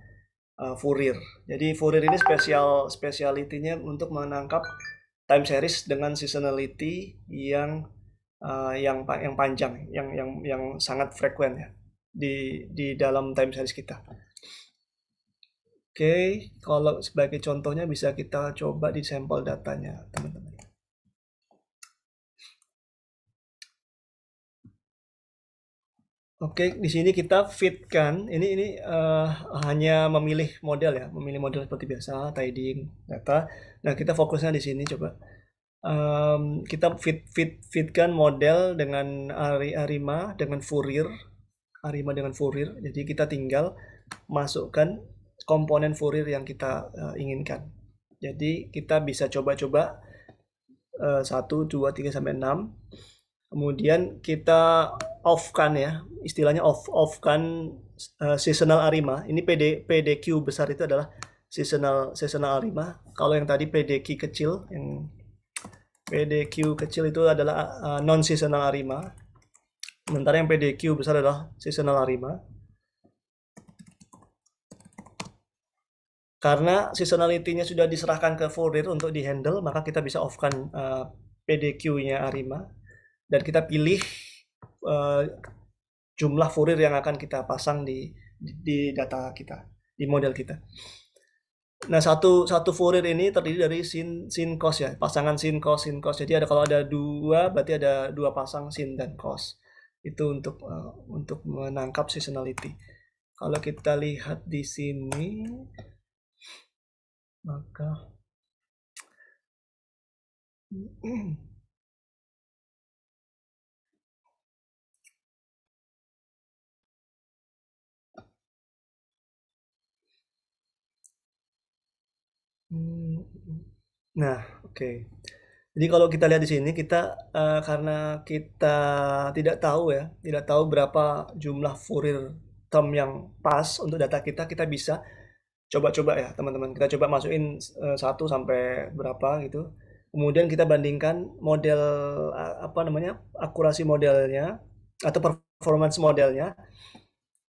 uh, Fourier. Jadi Fourier ini spesial speciality untuk menangkap time series dengan seasonality yang uh, yang yang panjang, yang yang yang sangat frekuen ya di di dalam time series kita. Oke, okay, kalau sebagai contohnya bisa kita coba di sampel datanya, teman-teman. Oke, di sini kita fitkan. Ini ini uh, hanya memilih model ya, memilih model seperti biasa, tidying data. Nah, kita fokusnya di sini coba. Um, kita fit fit fitkan model dengan Ari Arima dengan Fourier, Arima dengan Fourier. Jadi kita tinggal masukkan komponen Fourier yang kita uh, inginkan. Jadi kita bisa coba-coba eh, satu dua tiga sampai enam. Kemudian kita off kan ya istilahnya off off kan uh, seasonal arima ini PD PDQ besar itu adalah seasonal seasonal arima kalau yang tadi PDQ kecil yang PDQ kecil itu adalah uh, eh, non seasonal arima sementara yang PDQ besar adalah seasonal arima karena seasonality-nya sudah diserahkan ke Fourier untuk dihandle maka kita bisa off kan uh, eh, PDQ-nya Arima dan kita pilih uh, jumlah Fourier yang akan kita pasang di di data kita, di model kita. Nah, satu satu Fourier ini terdiri dari sin sin cos ya, pasangan sin cos sin cos. Jadi ada kalau ada dua berarti ada dua pasang sin dan cos. Itu untuk uh, untuk menangkap seasonality. Kalau kita lihat di sini maka hmm. Hmm, nah, oke. Jadi kalau kita lihat di sini kita, uh, karena kita tidak tahu ya, tidak tahu berapa jumlah Fourier term yang pas untuk data kita, kita bisa coba-coba ya teman-teman, kita coba masukin, eh, satu sampai berapa gitu, kemudian kita bandingkan model, uh, apa namanya, akurasi modelnya atau performance modelnya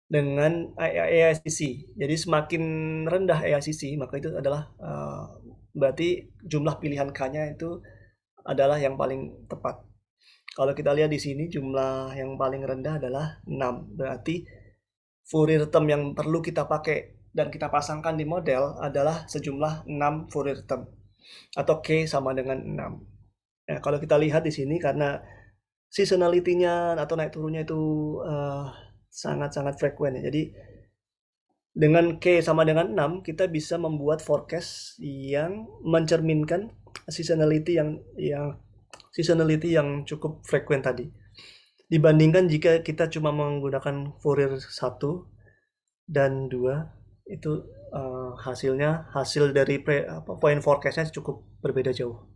dengan EACC. Jadi semakin rendah EACC, maka itu adalah uh, berarti jumlah pilihan K-nya itu adalah yang paling tepat. Kalau kita lihat di sini jumlah yang paling rendah adalah 6. Berarti Fourier term yang perlu kita pakai dan kita pasangkan di model adalah sejumlah 6 Fourier term atau K sama dengan 6. Ya, nah, kalau kita lihat di sini karena seasonality-nya atau naik turunnya itu uh, sangat-sangat frekuen ya. Jadi dengan K sama dengan 6 kita bisa membuat forecast yang mencerminkan seasonality yang yang seasonality yang cukup frekuen tadi. Dibandingkan jika kita cuma menggunakan Fourier 1 dan 2 itu uh, hasilnya hasil dari pre, apa, point forecastnya cukup berbeda jauh.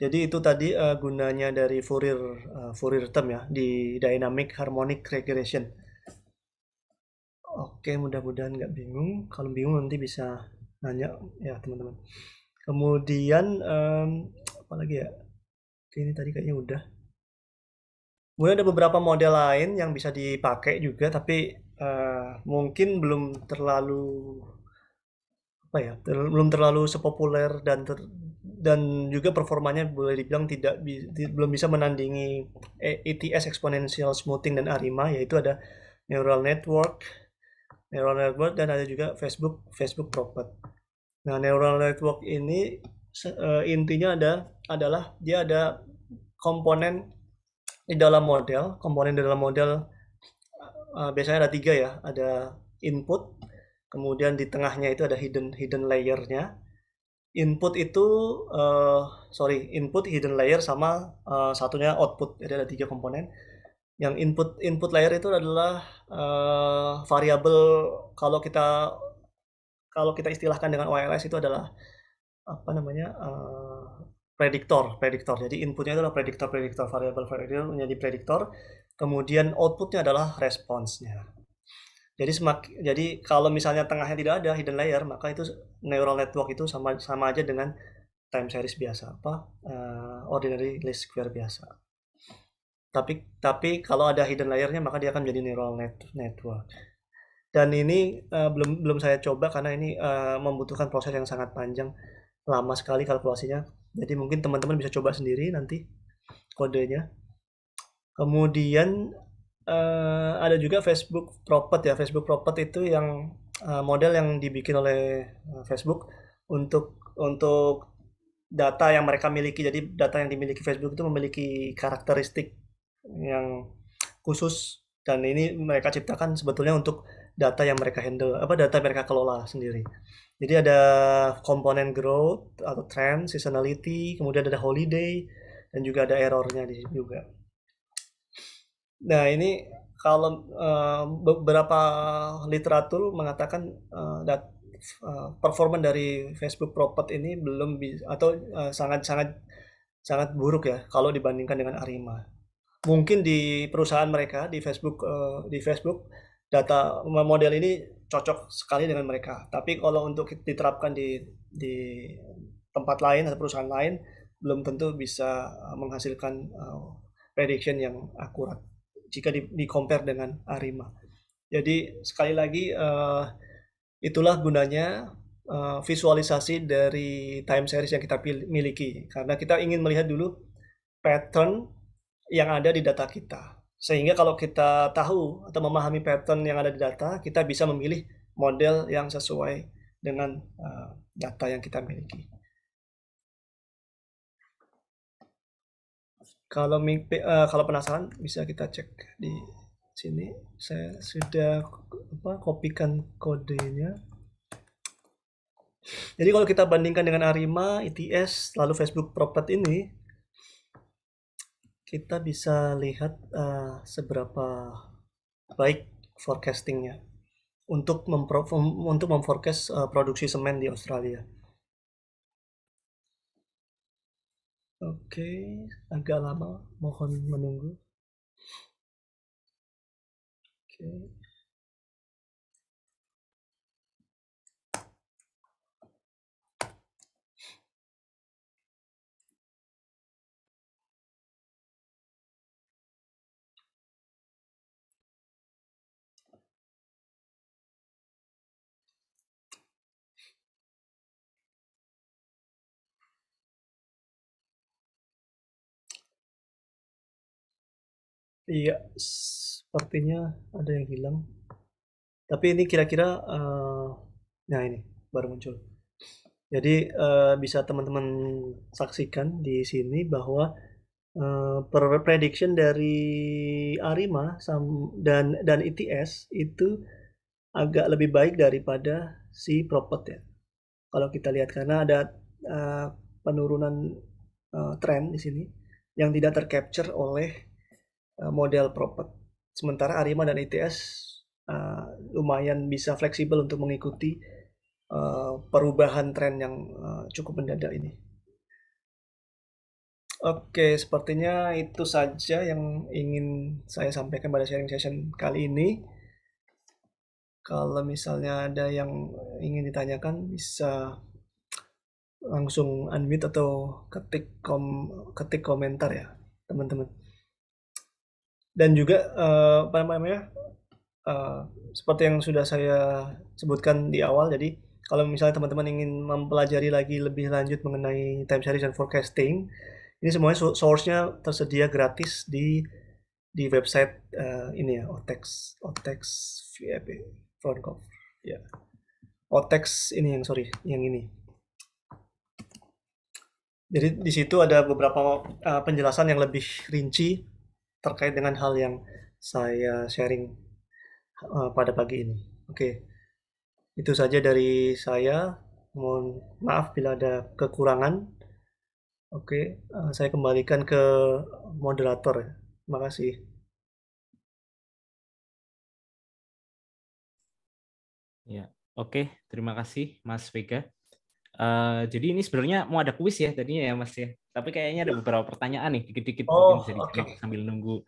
Jadi itu tadi uh, gunanya dari Fourier uh, Fourier term ya di dynamic harmonic regression. Oke, mudah-mudahan nggak bingung. Kalau bingung nanti bisa nanya ya teman-teman. Kemudian um, apa lagi ya? Oke, ini tadi kayaknya udah. Kemudian ada beberapa model lain yang bisa dipakai juga, tapi uh, mungkin belum terlalu apa ya, ter belum terlalu sepopuler dan ter dan juga performanya boleh dibilang tidak bi belum bisa menandingi ETS eh, e exponential smoothing dan Arima yaitu ada neural network neural network dan ada juga Facebook Facebook Prophet. Nah neural network ini uh, intinya ada adalah dia ada komponen di dalam model komponen di dalam model uh, biasanya ada tiga ya ada input kemudian di tengahnya itu ada hidden hidden layernya input itu uh, sorry input hidden layer sama uh, satunya output jadi ada tiga komponen yang input input layer itu adalah uh, variabel kalau kita kalau kita istilahkan dengan OLS itu adalah apa namanya uh, prediktor prediktor jadi inputnya adalah prediktor prediktor variabel variabel menjadi prediktor kemudian outputnya adalah responsnya jadi semak jadi kalau misalnya tengahnya tidak ada hidden layer maka itu neural network itu sama sama aja dengan time series biasa apa uh, ordinary least square biasa tapi tapi kalau ada hidden layernya maka dia akan menjadi neural net, network dan ini uh, belum belum saya coba karena ini uh, membutuhkan proses yang sangat panjang lama sekali kalkulasinya jadi mungkin teman-teman bisa coba sendiri nanti kodenya kemudian uh, ada juga Facebook Propet ya. Facebook Propet itu yang uh, model yang dibikin oleh eh, Facebook untuk untuk data yang mereka miliki. Jadi data yang dimiliki Facebook itu memiliki karakteristik yang khusus dan ini mereka ciptakan sebetulnya untuk data yang mereka handle apa data yang mereka kelola sendiri. Jadi ada komponen growth atau trend, seasonality, kemudian ada holiday dan juga ada errornya di juga. Nah, ini kalau uh, beberapa literatur mengatakan uh, eh, that uh, eh, performa dari Facebook Propert ini belum bisa atau sangat-sangat uh, sangat buruk ya kalau dibandingkan dengan Arima. Mungkin di perusahaan mereka di Facebook uh, di Facebook data model ini cocok sekali dengan mereka. Tapi kalau untuk diterapkan di di tempat lain atau perusahaan lain belum tentu bisa menghasilkan uh, prediction yang akurat jika di, di compare dengan Arima. Jadi sekali lagi uh, itulah gunanya uh, visualisasi dari time series yang kita miliki karena kita ingin melihat dulu pattern yang ada di data kita. Sehingga kalau kita tahu atau memahami pattern yang ada di data, kita bisa memilih model yang sesuai dengan uh, data yang kita miliki. kalau uh, kalau penasaran bisa kita cek di sini saya sudah apa kopikan kodenya jadi kalau kita bandingkan dengan Arima, ITS, lalu Facebook Propet ini, kita bisa lihat uh, seberapa baik forecastingnya untuk mempro untuk memforecast uh, produksi semen di Australia. Oke, okay, agak lama. Mohon menunggu. Oke. Okay. Iya, sepertinya ada yang hilang. Tapi ini kira-kira, uh, nah ini baru muncul. Jadi uh, bisa teman-teman saksikan di sini bahwa uh, prediction dari Arima dan dan ITS itu agak lebih baik daripada si Propet ya. Kalau kita lihat karena ada uh, penurunan uh, tren di sini yang tidak tercapture oleh Eh, model propet. Sementara Arima dan ITS uh, eh, lumayan bisa fleksibel untuk mengikuti uh, perubahan tren yang uh, cukup mendadak ini. Oke, sepertinya itu saja yang ingin saya sampaikan pada sharing session kali ini. Kalau misalnya ada yang ingin ditanyakan, bisa langsung unmute atau ketik kom ketik komentar ya, teman-teman dan juga uh, apa namanya uh, seperti yang sudah saya sebutkan di awal jadi kalau misalnya teman-teman ingin mempelajari lagi lebih lanjut mengenai time series dan forecasting ini semuanya source-nya tersedia gratis di di website uh, ini ya Otex Otex VIP Front Cover, ya yeah. Otex ini yang sorry yang ini jadi di situ ada beberapa uh, penjelasan yang lebih rinci terkait dengan hal yang saya sharing uh, pada pagi ini. Oke, okay. itu saja dari saya. Mohon maaf bila ada kekurangan. Oke, okay. uh, eh, saya kembalikan ke moderator. Terima kasih. Ya, oke. Okay. Terima kasih, Mas Vega. Uh, jadi ini sebenarnya mau ada kuis ya tadinya ya Mas ya. Tapi kayaknya ada beberapa pertanyaan nih, dikit-dikit oh, mungkin bisa okay. sambil nunggu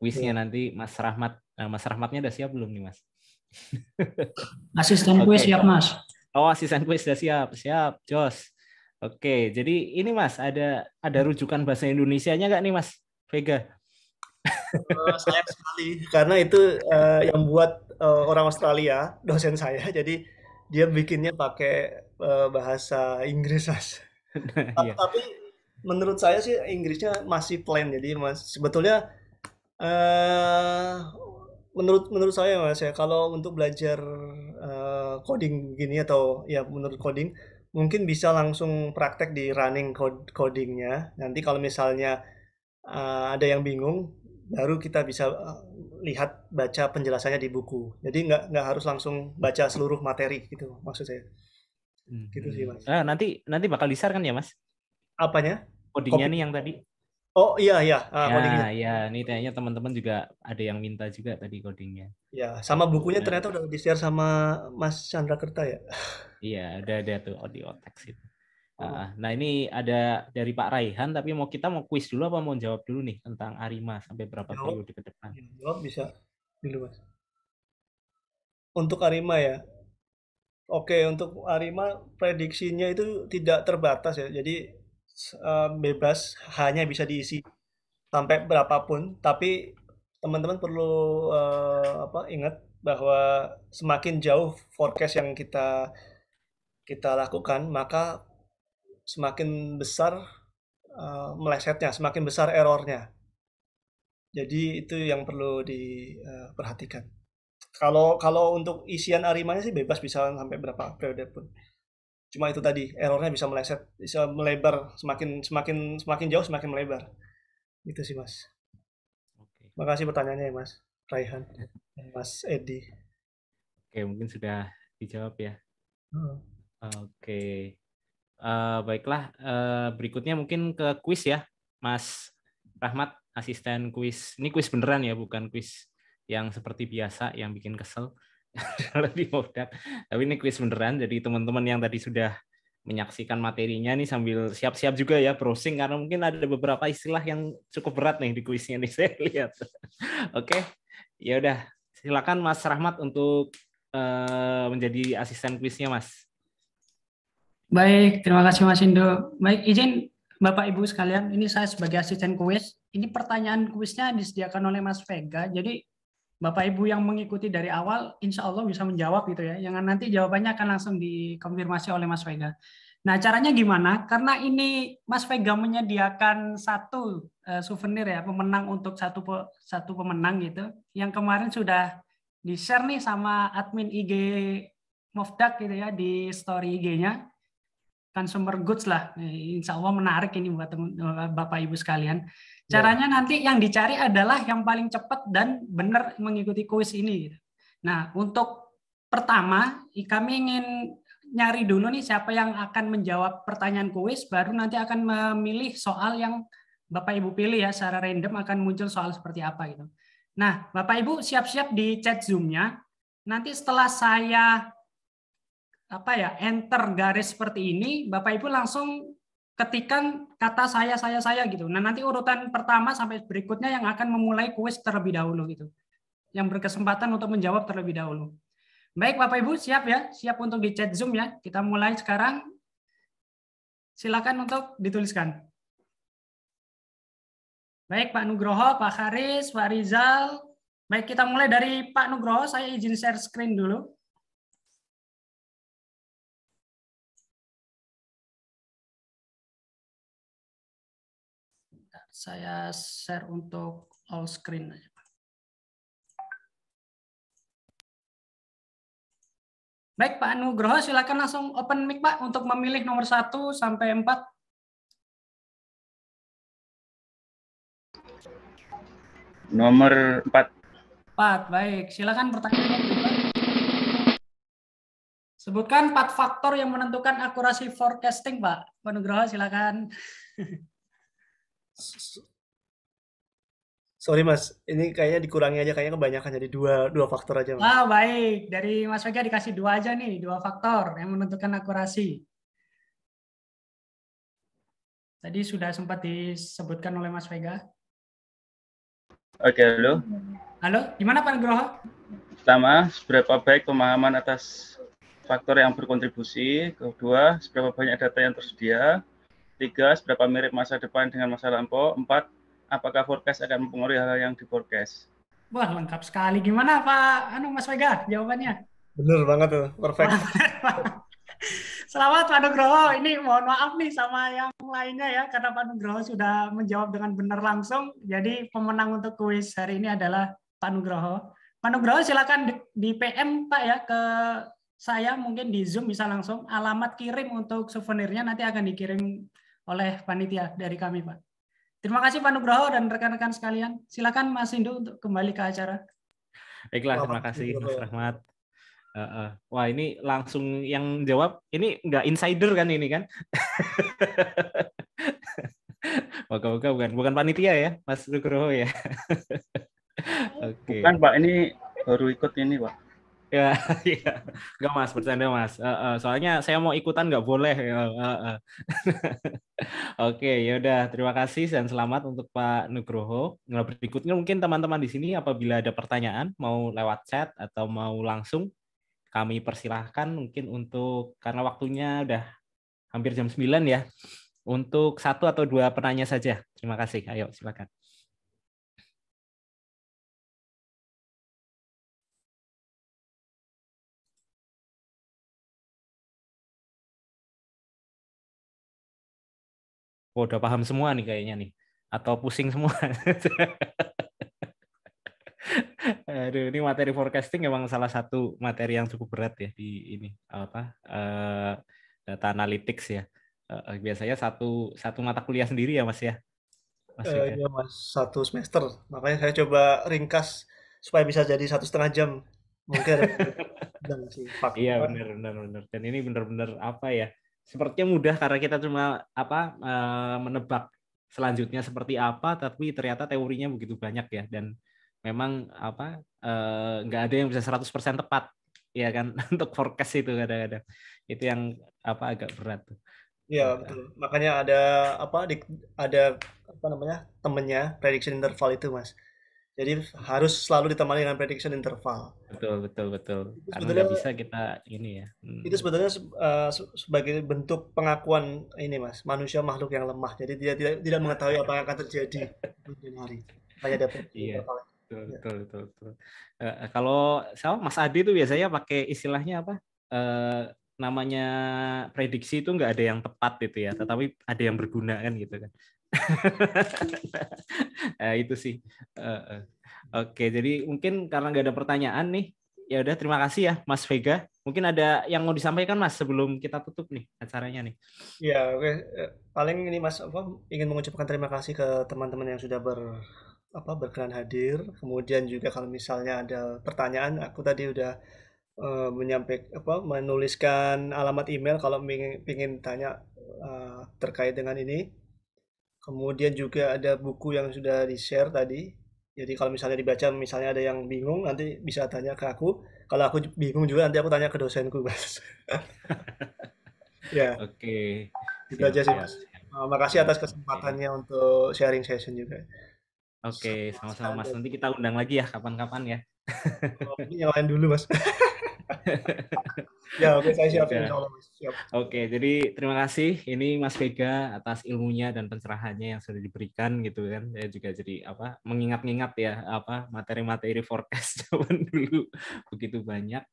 kuisnya yeah. nanti Mas Rahmat. Nah, Mas Rahmatnya udah siap belum nih, Mas? asisten kuis siap, Mas. Oh, asisten kuis sudah siap. Siap, Jos. Oke, jadi ini Mas, ada ada rujukan bahasa Indonesia nya nggak nih Mas Vega? Uh, sayang sekali karena itu uh, yang buat uh, orang Australia, dosen saya. Jadi dia bikinnya pakai uh, bahasa Inggris Mas. Iya. tapi menurut saya sih Inggrisnya masih plain jadi mas sebetulnya uh, menurut menurut saya mas ya kalau untuk belajar uh, coding gini atau ya menurut coding mungkin bisa langsung praktek di running code codingnya nanti kalau misalnya uh, ada yang bingung baru kita bisa lihat baca penjelasannya di buku jadi nggak nggak harus langsung baca seluruh materi gitu maksud saya hmm, gitu hmm, sih hmm. mas nah, nanti nanti bakal disar kan ya mas Apanya? Codingnya nih yang tadi. Oh iya iya. Uh, ya, codingnya. ya, ini kayaknya teman-teman juga ada yang minta juga tadi codingnya. Ya, sama bukunya nah. ternyata udah di share sama Mas Chandra Kerta ya. Iya, ada ada tuh audio text itu. Oh. oh. Ah, nah ini ada dari Pak Raihan, tapi mau kita mau kuis dulu apa mau jawab dulu nih tentang Arima sampai berapa jawab. periode ke depan? Iya, jawab bisa dulu mas. Untuk Arima ya, oke untuk Arima prediksinya itu tidak terbatas ya, jadi Eh, bebas hanya bisa diisi sampai berapapun tapi teman-teman perlu uh, apa ingat bahwa semakin jauh forecast yang kita kita lakukan maka semakin besar uh, melesetnya semakin besar errornya jadi itu yang perlu diperhatikan uh, kalau kalau untuk isian arimanya sih bebas bisa sampai berapa periode pun cuma itu tadi errornya bisa meleset bisa melebar semakin semakin semakin jauh semakin melebar itu sih mas oke makasih pertanyaannya ya mas Raihan mas Edi oke mungkin sudah dijawab ya hmm. oke uh, baiklah uh, berikutnya mungkin ke kuis ya mas Rahmat asisten kuis ini kuis beneran ya bukan kuis yang seperti biasa yang bikin kesel lebih mudah. Tapi ini kuis beneran, jadi teman-teman yang tadi sudah menyaksikan materinya nih sambil siap-siap juga ya browsing karena mungkin ada beberapa istilah yang cukup berat nih di kuisnya nih saya lihat. Oke, okay. ya udah silakan Mas Rahmat untuk uh, menjadi asisten kuisnya Mas. Baik, terima kasih Mas Indo. Baik, izin Bapak Ibu sekalian, ini saya sebagai asisten kuis. Ini pertanyaan kuisnya disediakan oleh Mas Vega. Jadi Bapak Ibu yang mengikuti dari awal, insya Allah bisa menjawab gitu ya. Yang nanti jawabannya akan langsung dikonfirmasi oleh Mas Vega. Nah, caranya gimana? Karena ini Mas Vega menyediakan satu eh, souvenir ya, pemenang untuk satu satu pemenang gitu. Yang kemarin sudah di-share nih sama admin IG Mofdak gitu ya di story IG-nya. Consumer goods lah. Nah, insya Allah menarik ini buat eh, Bapak Ibu sekalian. Ya. Caranya yeah. nanti yang dicari adalah yang paling cepat dan benar mengikuti kuis ini. Nah, untuk pertama, kami ingin nyari dulu nih siapa yang akan menjawab pertanyaan kuis, baru nanti akan memilih soal yang Bapak Ibu pilih ya, secara random akan muncul soal seperti apa gitu. Nah, Bapak Ibu siap-siap di chat Zoom-nya. Nanti setelah saya apa ya enter garis seperti ini, Bapak Ibu langsung ketikan kata saya saya saya gitu. Nah, nanti urutan pertama sampai berikutnya yang akan memulai kuis terlebih dahulu gitu. Yang berkesempatan untuk menjawab terlebih dahulu. Baik Bapak Ibu, siap ya? Siap untuk di chat Zoom ya. Kita mulai sekarang. Silakan untuk dituliskan. Baik Pak Nugroho, Pak Haris, Pak Rizal. Baik, kita mulai dari Pak Nugroho. Saya izin share screen dulu. saya share untuk all screen aja. Baik Pak Nugroho, silakan langsung open mic Pak untuk memilih nomor 1 sampai 4. Nomor 4. 4, baik. Silakan pertanyaannya. Sebutkan 4 faktor yang menentukan akurasi forecasting, Pak. Pak Nugroho, silakan. Sorry Mas, ini kayaknya dikurangi aja kayaknya kebanyakan jadi dua dua faktor aja Mas. Oh, baik. Dari Mas Vega dikasih dua aja nih, dua faktor yang menentukan akurasi. Tadi sudah sempat disebutkan oleh Mas Vega. Oke, halo. Halo, gimana Pak Nugroho? Pertama, seberapa baik pemahaman atas faktor yang berkontribusi. Kedua, seberapa banyak data yang tersedia. Tiga, seberapa mirip masa depan dengan masa lampau? Empat, apakah forecast akan mempengaruhi hal, -hal yang di forecast? Wah, lengkap sekali. Gimana Pak Anu Mas Vega jawabannya? Bener banget tuh, perfect. Selamat Pak Nugroho. Ini mohon maaf nih sama yang lainnya ya, karena Pak Nugroho sudah menjawab dengan benar langsung. Jadi pemenang untuk kuis hari ini adalah Pak Nugroho. Pak Nugroho silakan di PM Pak ya ke saya mungkin di Zoom bisa langsung alamat kirim untuk souvenirnya nanti akan dikirim oleh panitia dari kami, Pak. Terima kasih Pak Nugroho dan rekan-rekan sekalian. Silakan Mas Indo untuk kembali ke acara. Baiklah, terima kasih Mas Rahmat. Uh, uh. Wah ini langsung yang jawab. Ini nggak insider kan ini kan? Moga-moga bukan bukan panitia ya, Mas Nugroho ya. Oke. Okay. Bukan Pak, ini baru ikut ini Pak ya iya nggak mas bercanda mas uh, uh, soalnya saya mau ikutan nggak boleh uh, uh. oke yaudah terima kasih dan selamat untuk Pak Nugroho nah berikutnya mungkin teman-teman di sini apabila ada pertanyaan mau lewat chat atau mau langsung kami persilahkan mungkin untuk karena waktunya udah hampir jam 9 ya untuk satu atau dua penanya saja terima kasih ayo silakan Wah, udah paham semua nih kayaknya nih. Atau pusing semua. Aduh, ini materi forecasting emang salah satu materi yang cukup berat ya di ini apa uh, data analytics ya. Uh, biasanya satu satu mata kuliah sendiri ya Mas ya. Mas, uh, ya. mas satu semester. Makanya saya coba ringkas supaya bisa jadi satu setengah jam mungkin. dan sih. Iya benar benar benar. Dan ini benar-benar apa ya? sepertinya mudah karena kita cuma apa eh, menebak selanjutnya seperti apa tapi ternyata teorinya begitu banyak ya dan memang apa eh, nggak ada yang bisa 100% tepat ya kan untuk forecast itu kadang-kadang itu yang apa agak berat tuh Iya nah. betul. Makanya ada apa di, ada apa namanya temennya prediction interval itu mas. Jadi harus selalu ditemani dengan prediction interval. Betul, betul, betul. Itu Karena bisa kita ini ya. Hmm. Itu sebetulnya uh, sebagai bentuk pengakuan ini mas, manusia makhluk yang lemah. Jadi dia tidak tidak mengetahui apa yang akan terjadi di hari. Hanya dapat iya. Betul, ya. betul, betul, betul. Uh, kalau sama Mas Adi itu biasanya pakai istilahnya apa? Uh, namanya prediksi itu nggak ada yang tepat gitu ya, tetapi ada yang berguna kan gitu kan nah, itu sih. Uh, Oke, jadi mungkin karena nggak ada pertanyaan nih, ya udah terima kasih ya Mas Vega. Mungkin ada yang mau disampaikan Mas sebelum kita tutup nih acaranya nih. ya oke. Paling ini Mas apa ingin mengucapkan terima kasih ke teman-teman yang sudah ber apa berkenan hadir. Kemudian juga kalau misalnya ada pertanyaan, aku tadi udah uh, menyampaikan apa menuliskan alamat email kalau ingin, ingin tanya uh, terkait dengan ini. Kemudian juga ada buku yang sudah di-share tadi. Jadi kalau misalnya dibaca, misalnya ada yang bingung, nanti bisa tanya ke aku. Kalau aku bingung juga, nanti aku tanya ke dosenku, Mas. ya. Oke. Okay. Itu aja sih, Mas. Terima eh, kasih atas kesempatannya okay. untuk sharing session juga. Oke, okay, sama-sama Mas. Nanti kita undang lagi ya, kapan-kapan ya. Oh, yang lain dulu, Mas. ya oke okay, saya siap ya. Oke, okay, jadi terima kasih ini Mas Vega atas ilmunya dan pencerahannya yang sudah diberikan gitu kan. Saya juga jadi apa mengingat-ingat ya apa materi-materi forecast zaman dulu begitu banyak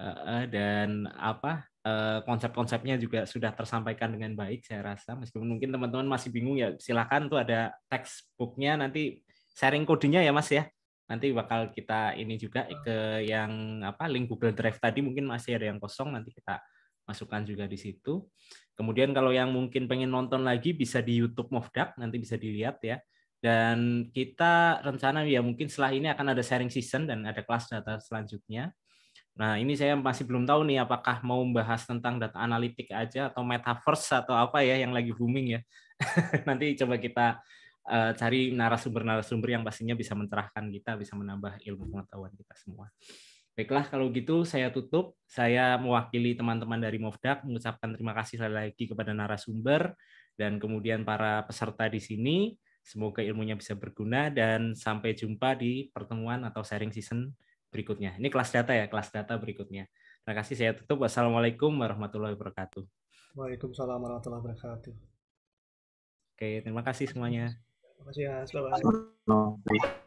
uh, dan apa uh, konsep-konsepnya juga sudah tersampaikan dengan baik saya rasa. Meskipun mungkin teman-teman masih bingung ya silakan tuh ada textbooknya nanti sharing kodenya ya Mas ya nanti bakal kita ini juga ke yang apa link Google Drive tadi mungkin masih ada yang kosong nanti kita masukkan juga di situ. Kemudian kalau yang mungkin pengen nonton lagi bisa di YouTube Mofdak nanti bisa dilihat ya. Dan kita rencana ya mungkin setelah ini akan ada sharing season dan ada kelas data selanjutnya. Nah, ini saya masih belum tahu nih apakah mau membahas tentang data analitik aja atau metaverse atau apa ya yang lagi booming ya. Nanti coba kita uh, cari narasumber-narasumber yang pastinya bisa mencerahkan kita, bisa menambah ilmu pengetahuan kita semua. Baiklah, kalau gitu saya tutup. Saya mewakili teman-teman dari Movdak mengucapkan terima kasih lagi kepada narasumber dan kemudian para peserta di sini. Semoga ilmunya bisa berguna dan sampai jumpa di pertemuan atau sharing season berikutnya. Ini kelas data ya, kelas data berikutnya. Terima kasih, saya tutup. Wassalamualaikum warahmatullahi wabarakatuh. Waalaikumsalam warahmatullahi wabarakatuh. Oke, terima kasih semuanya. Gracias. días,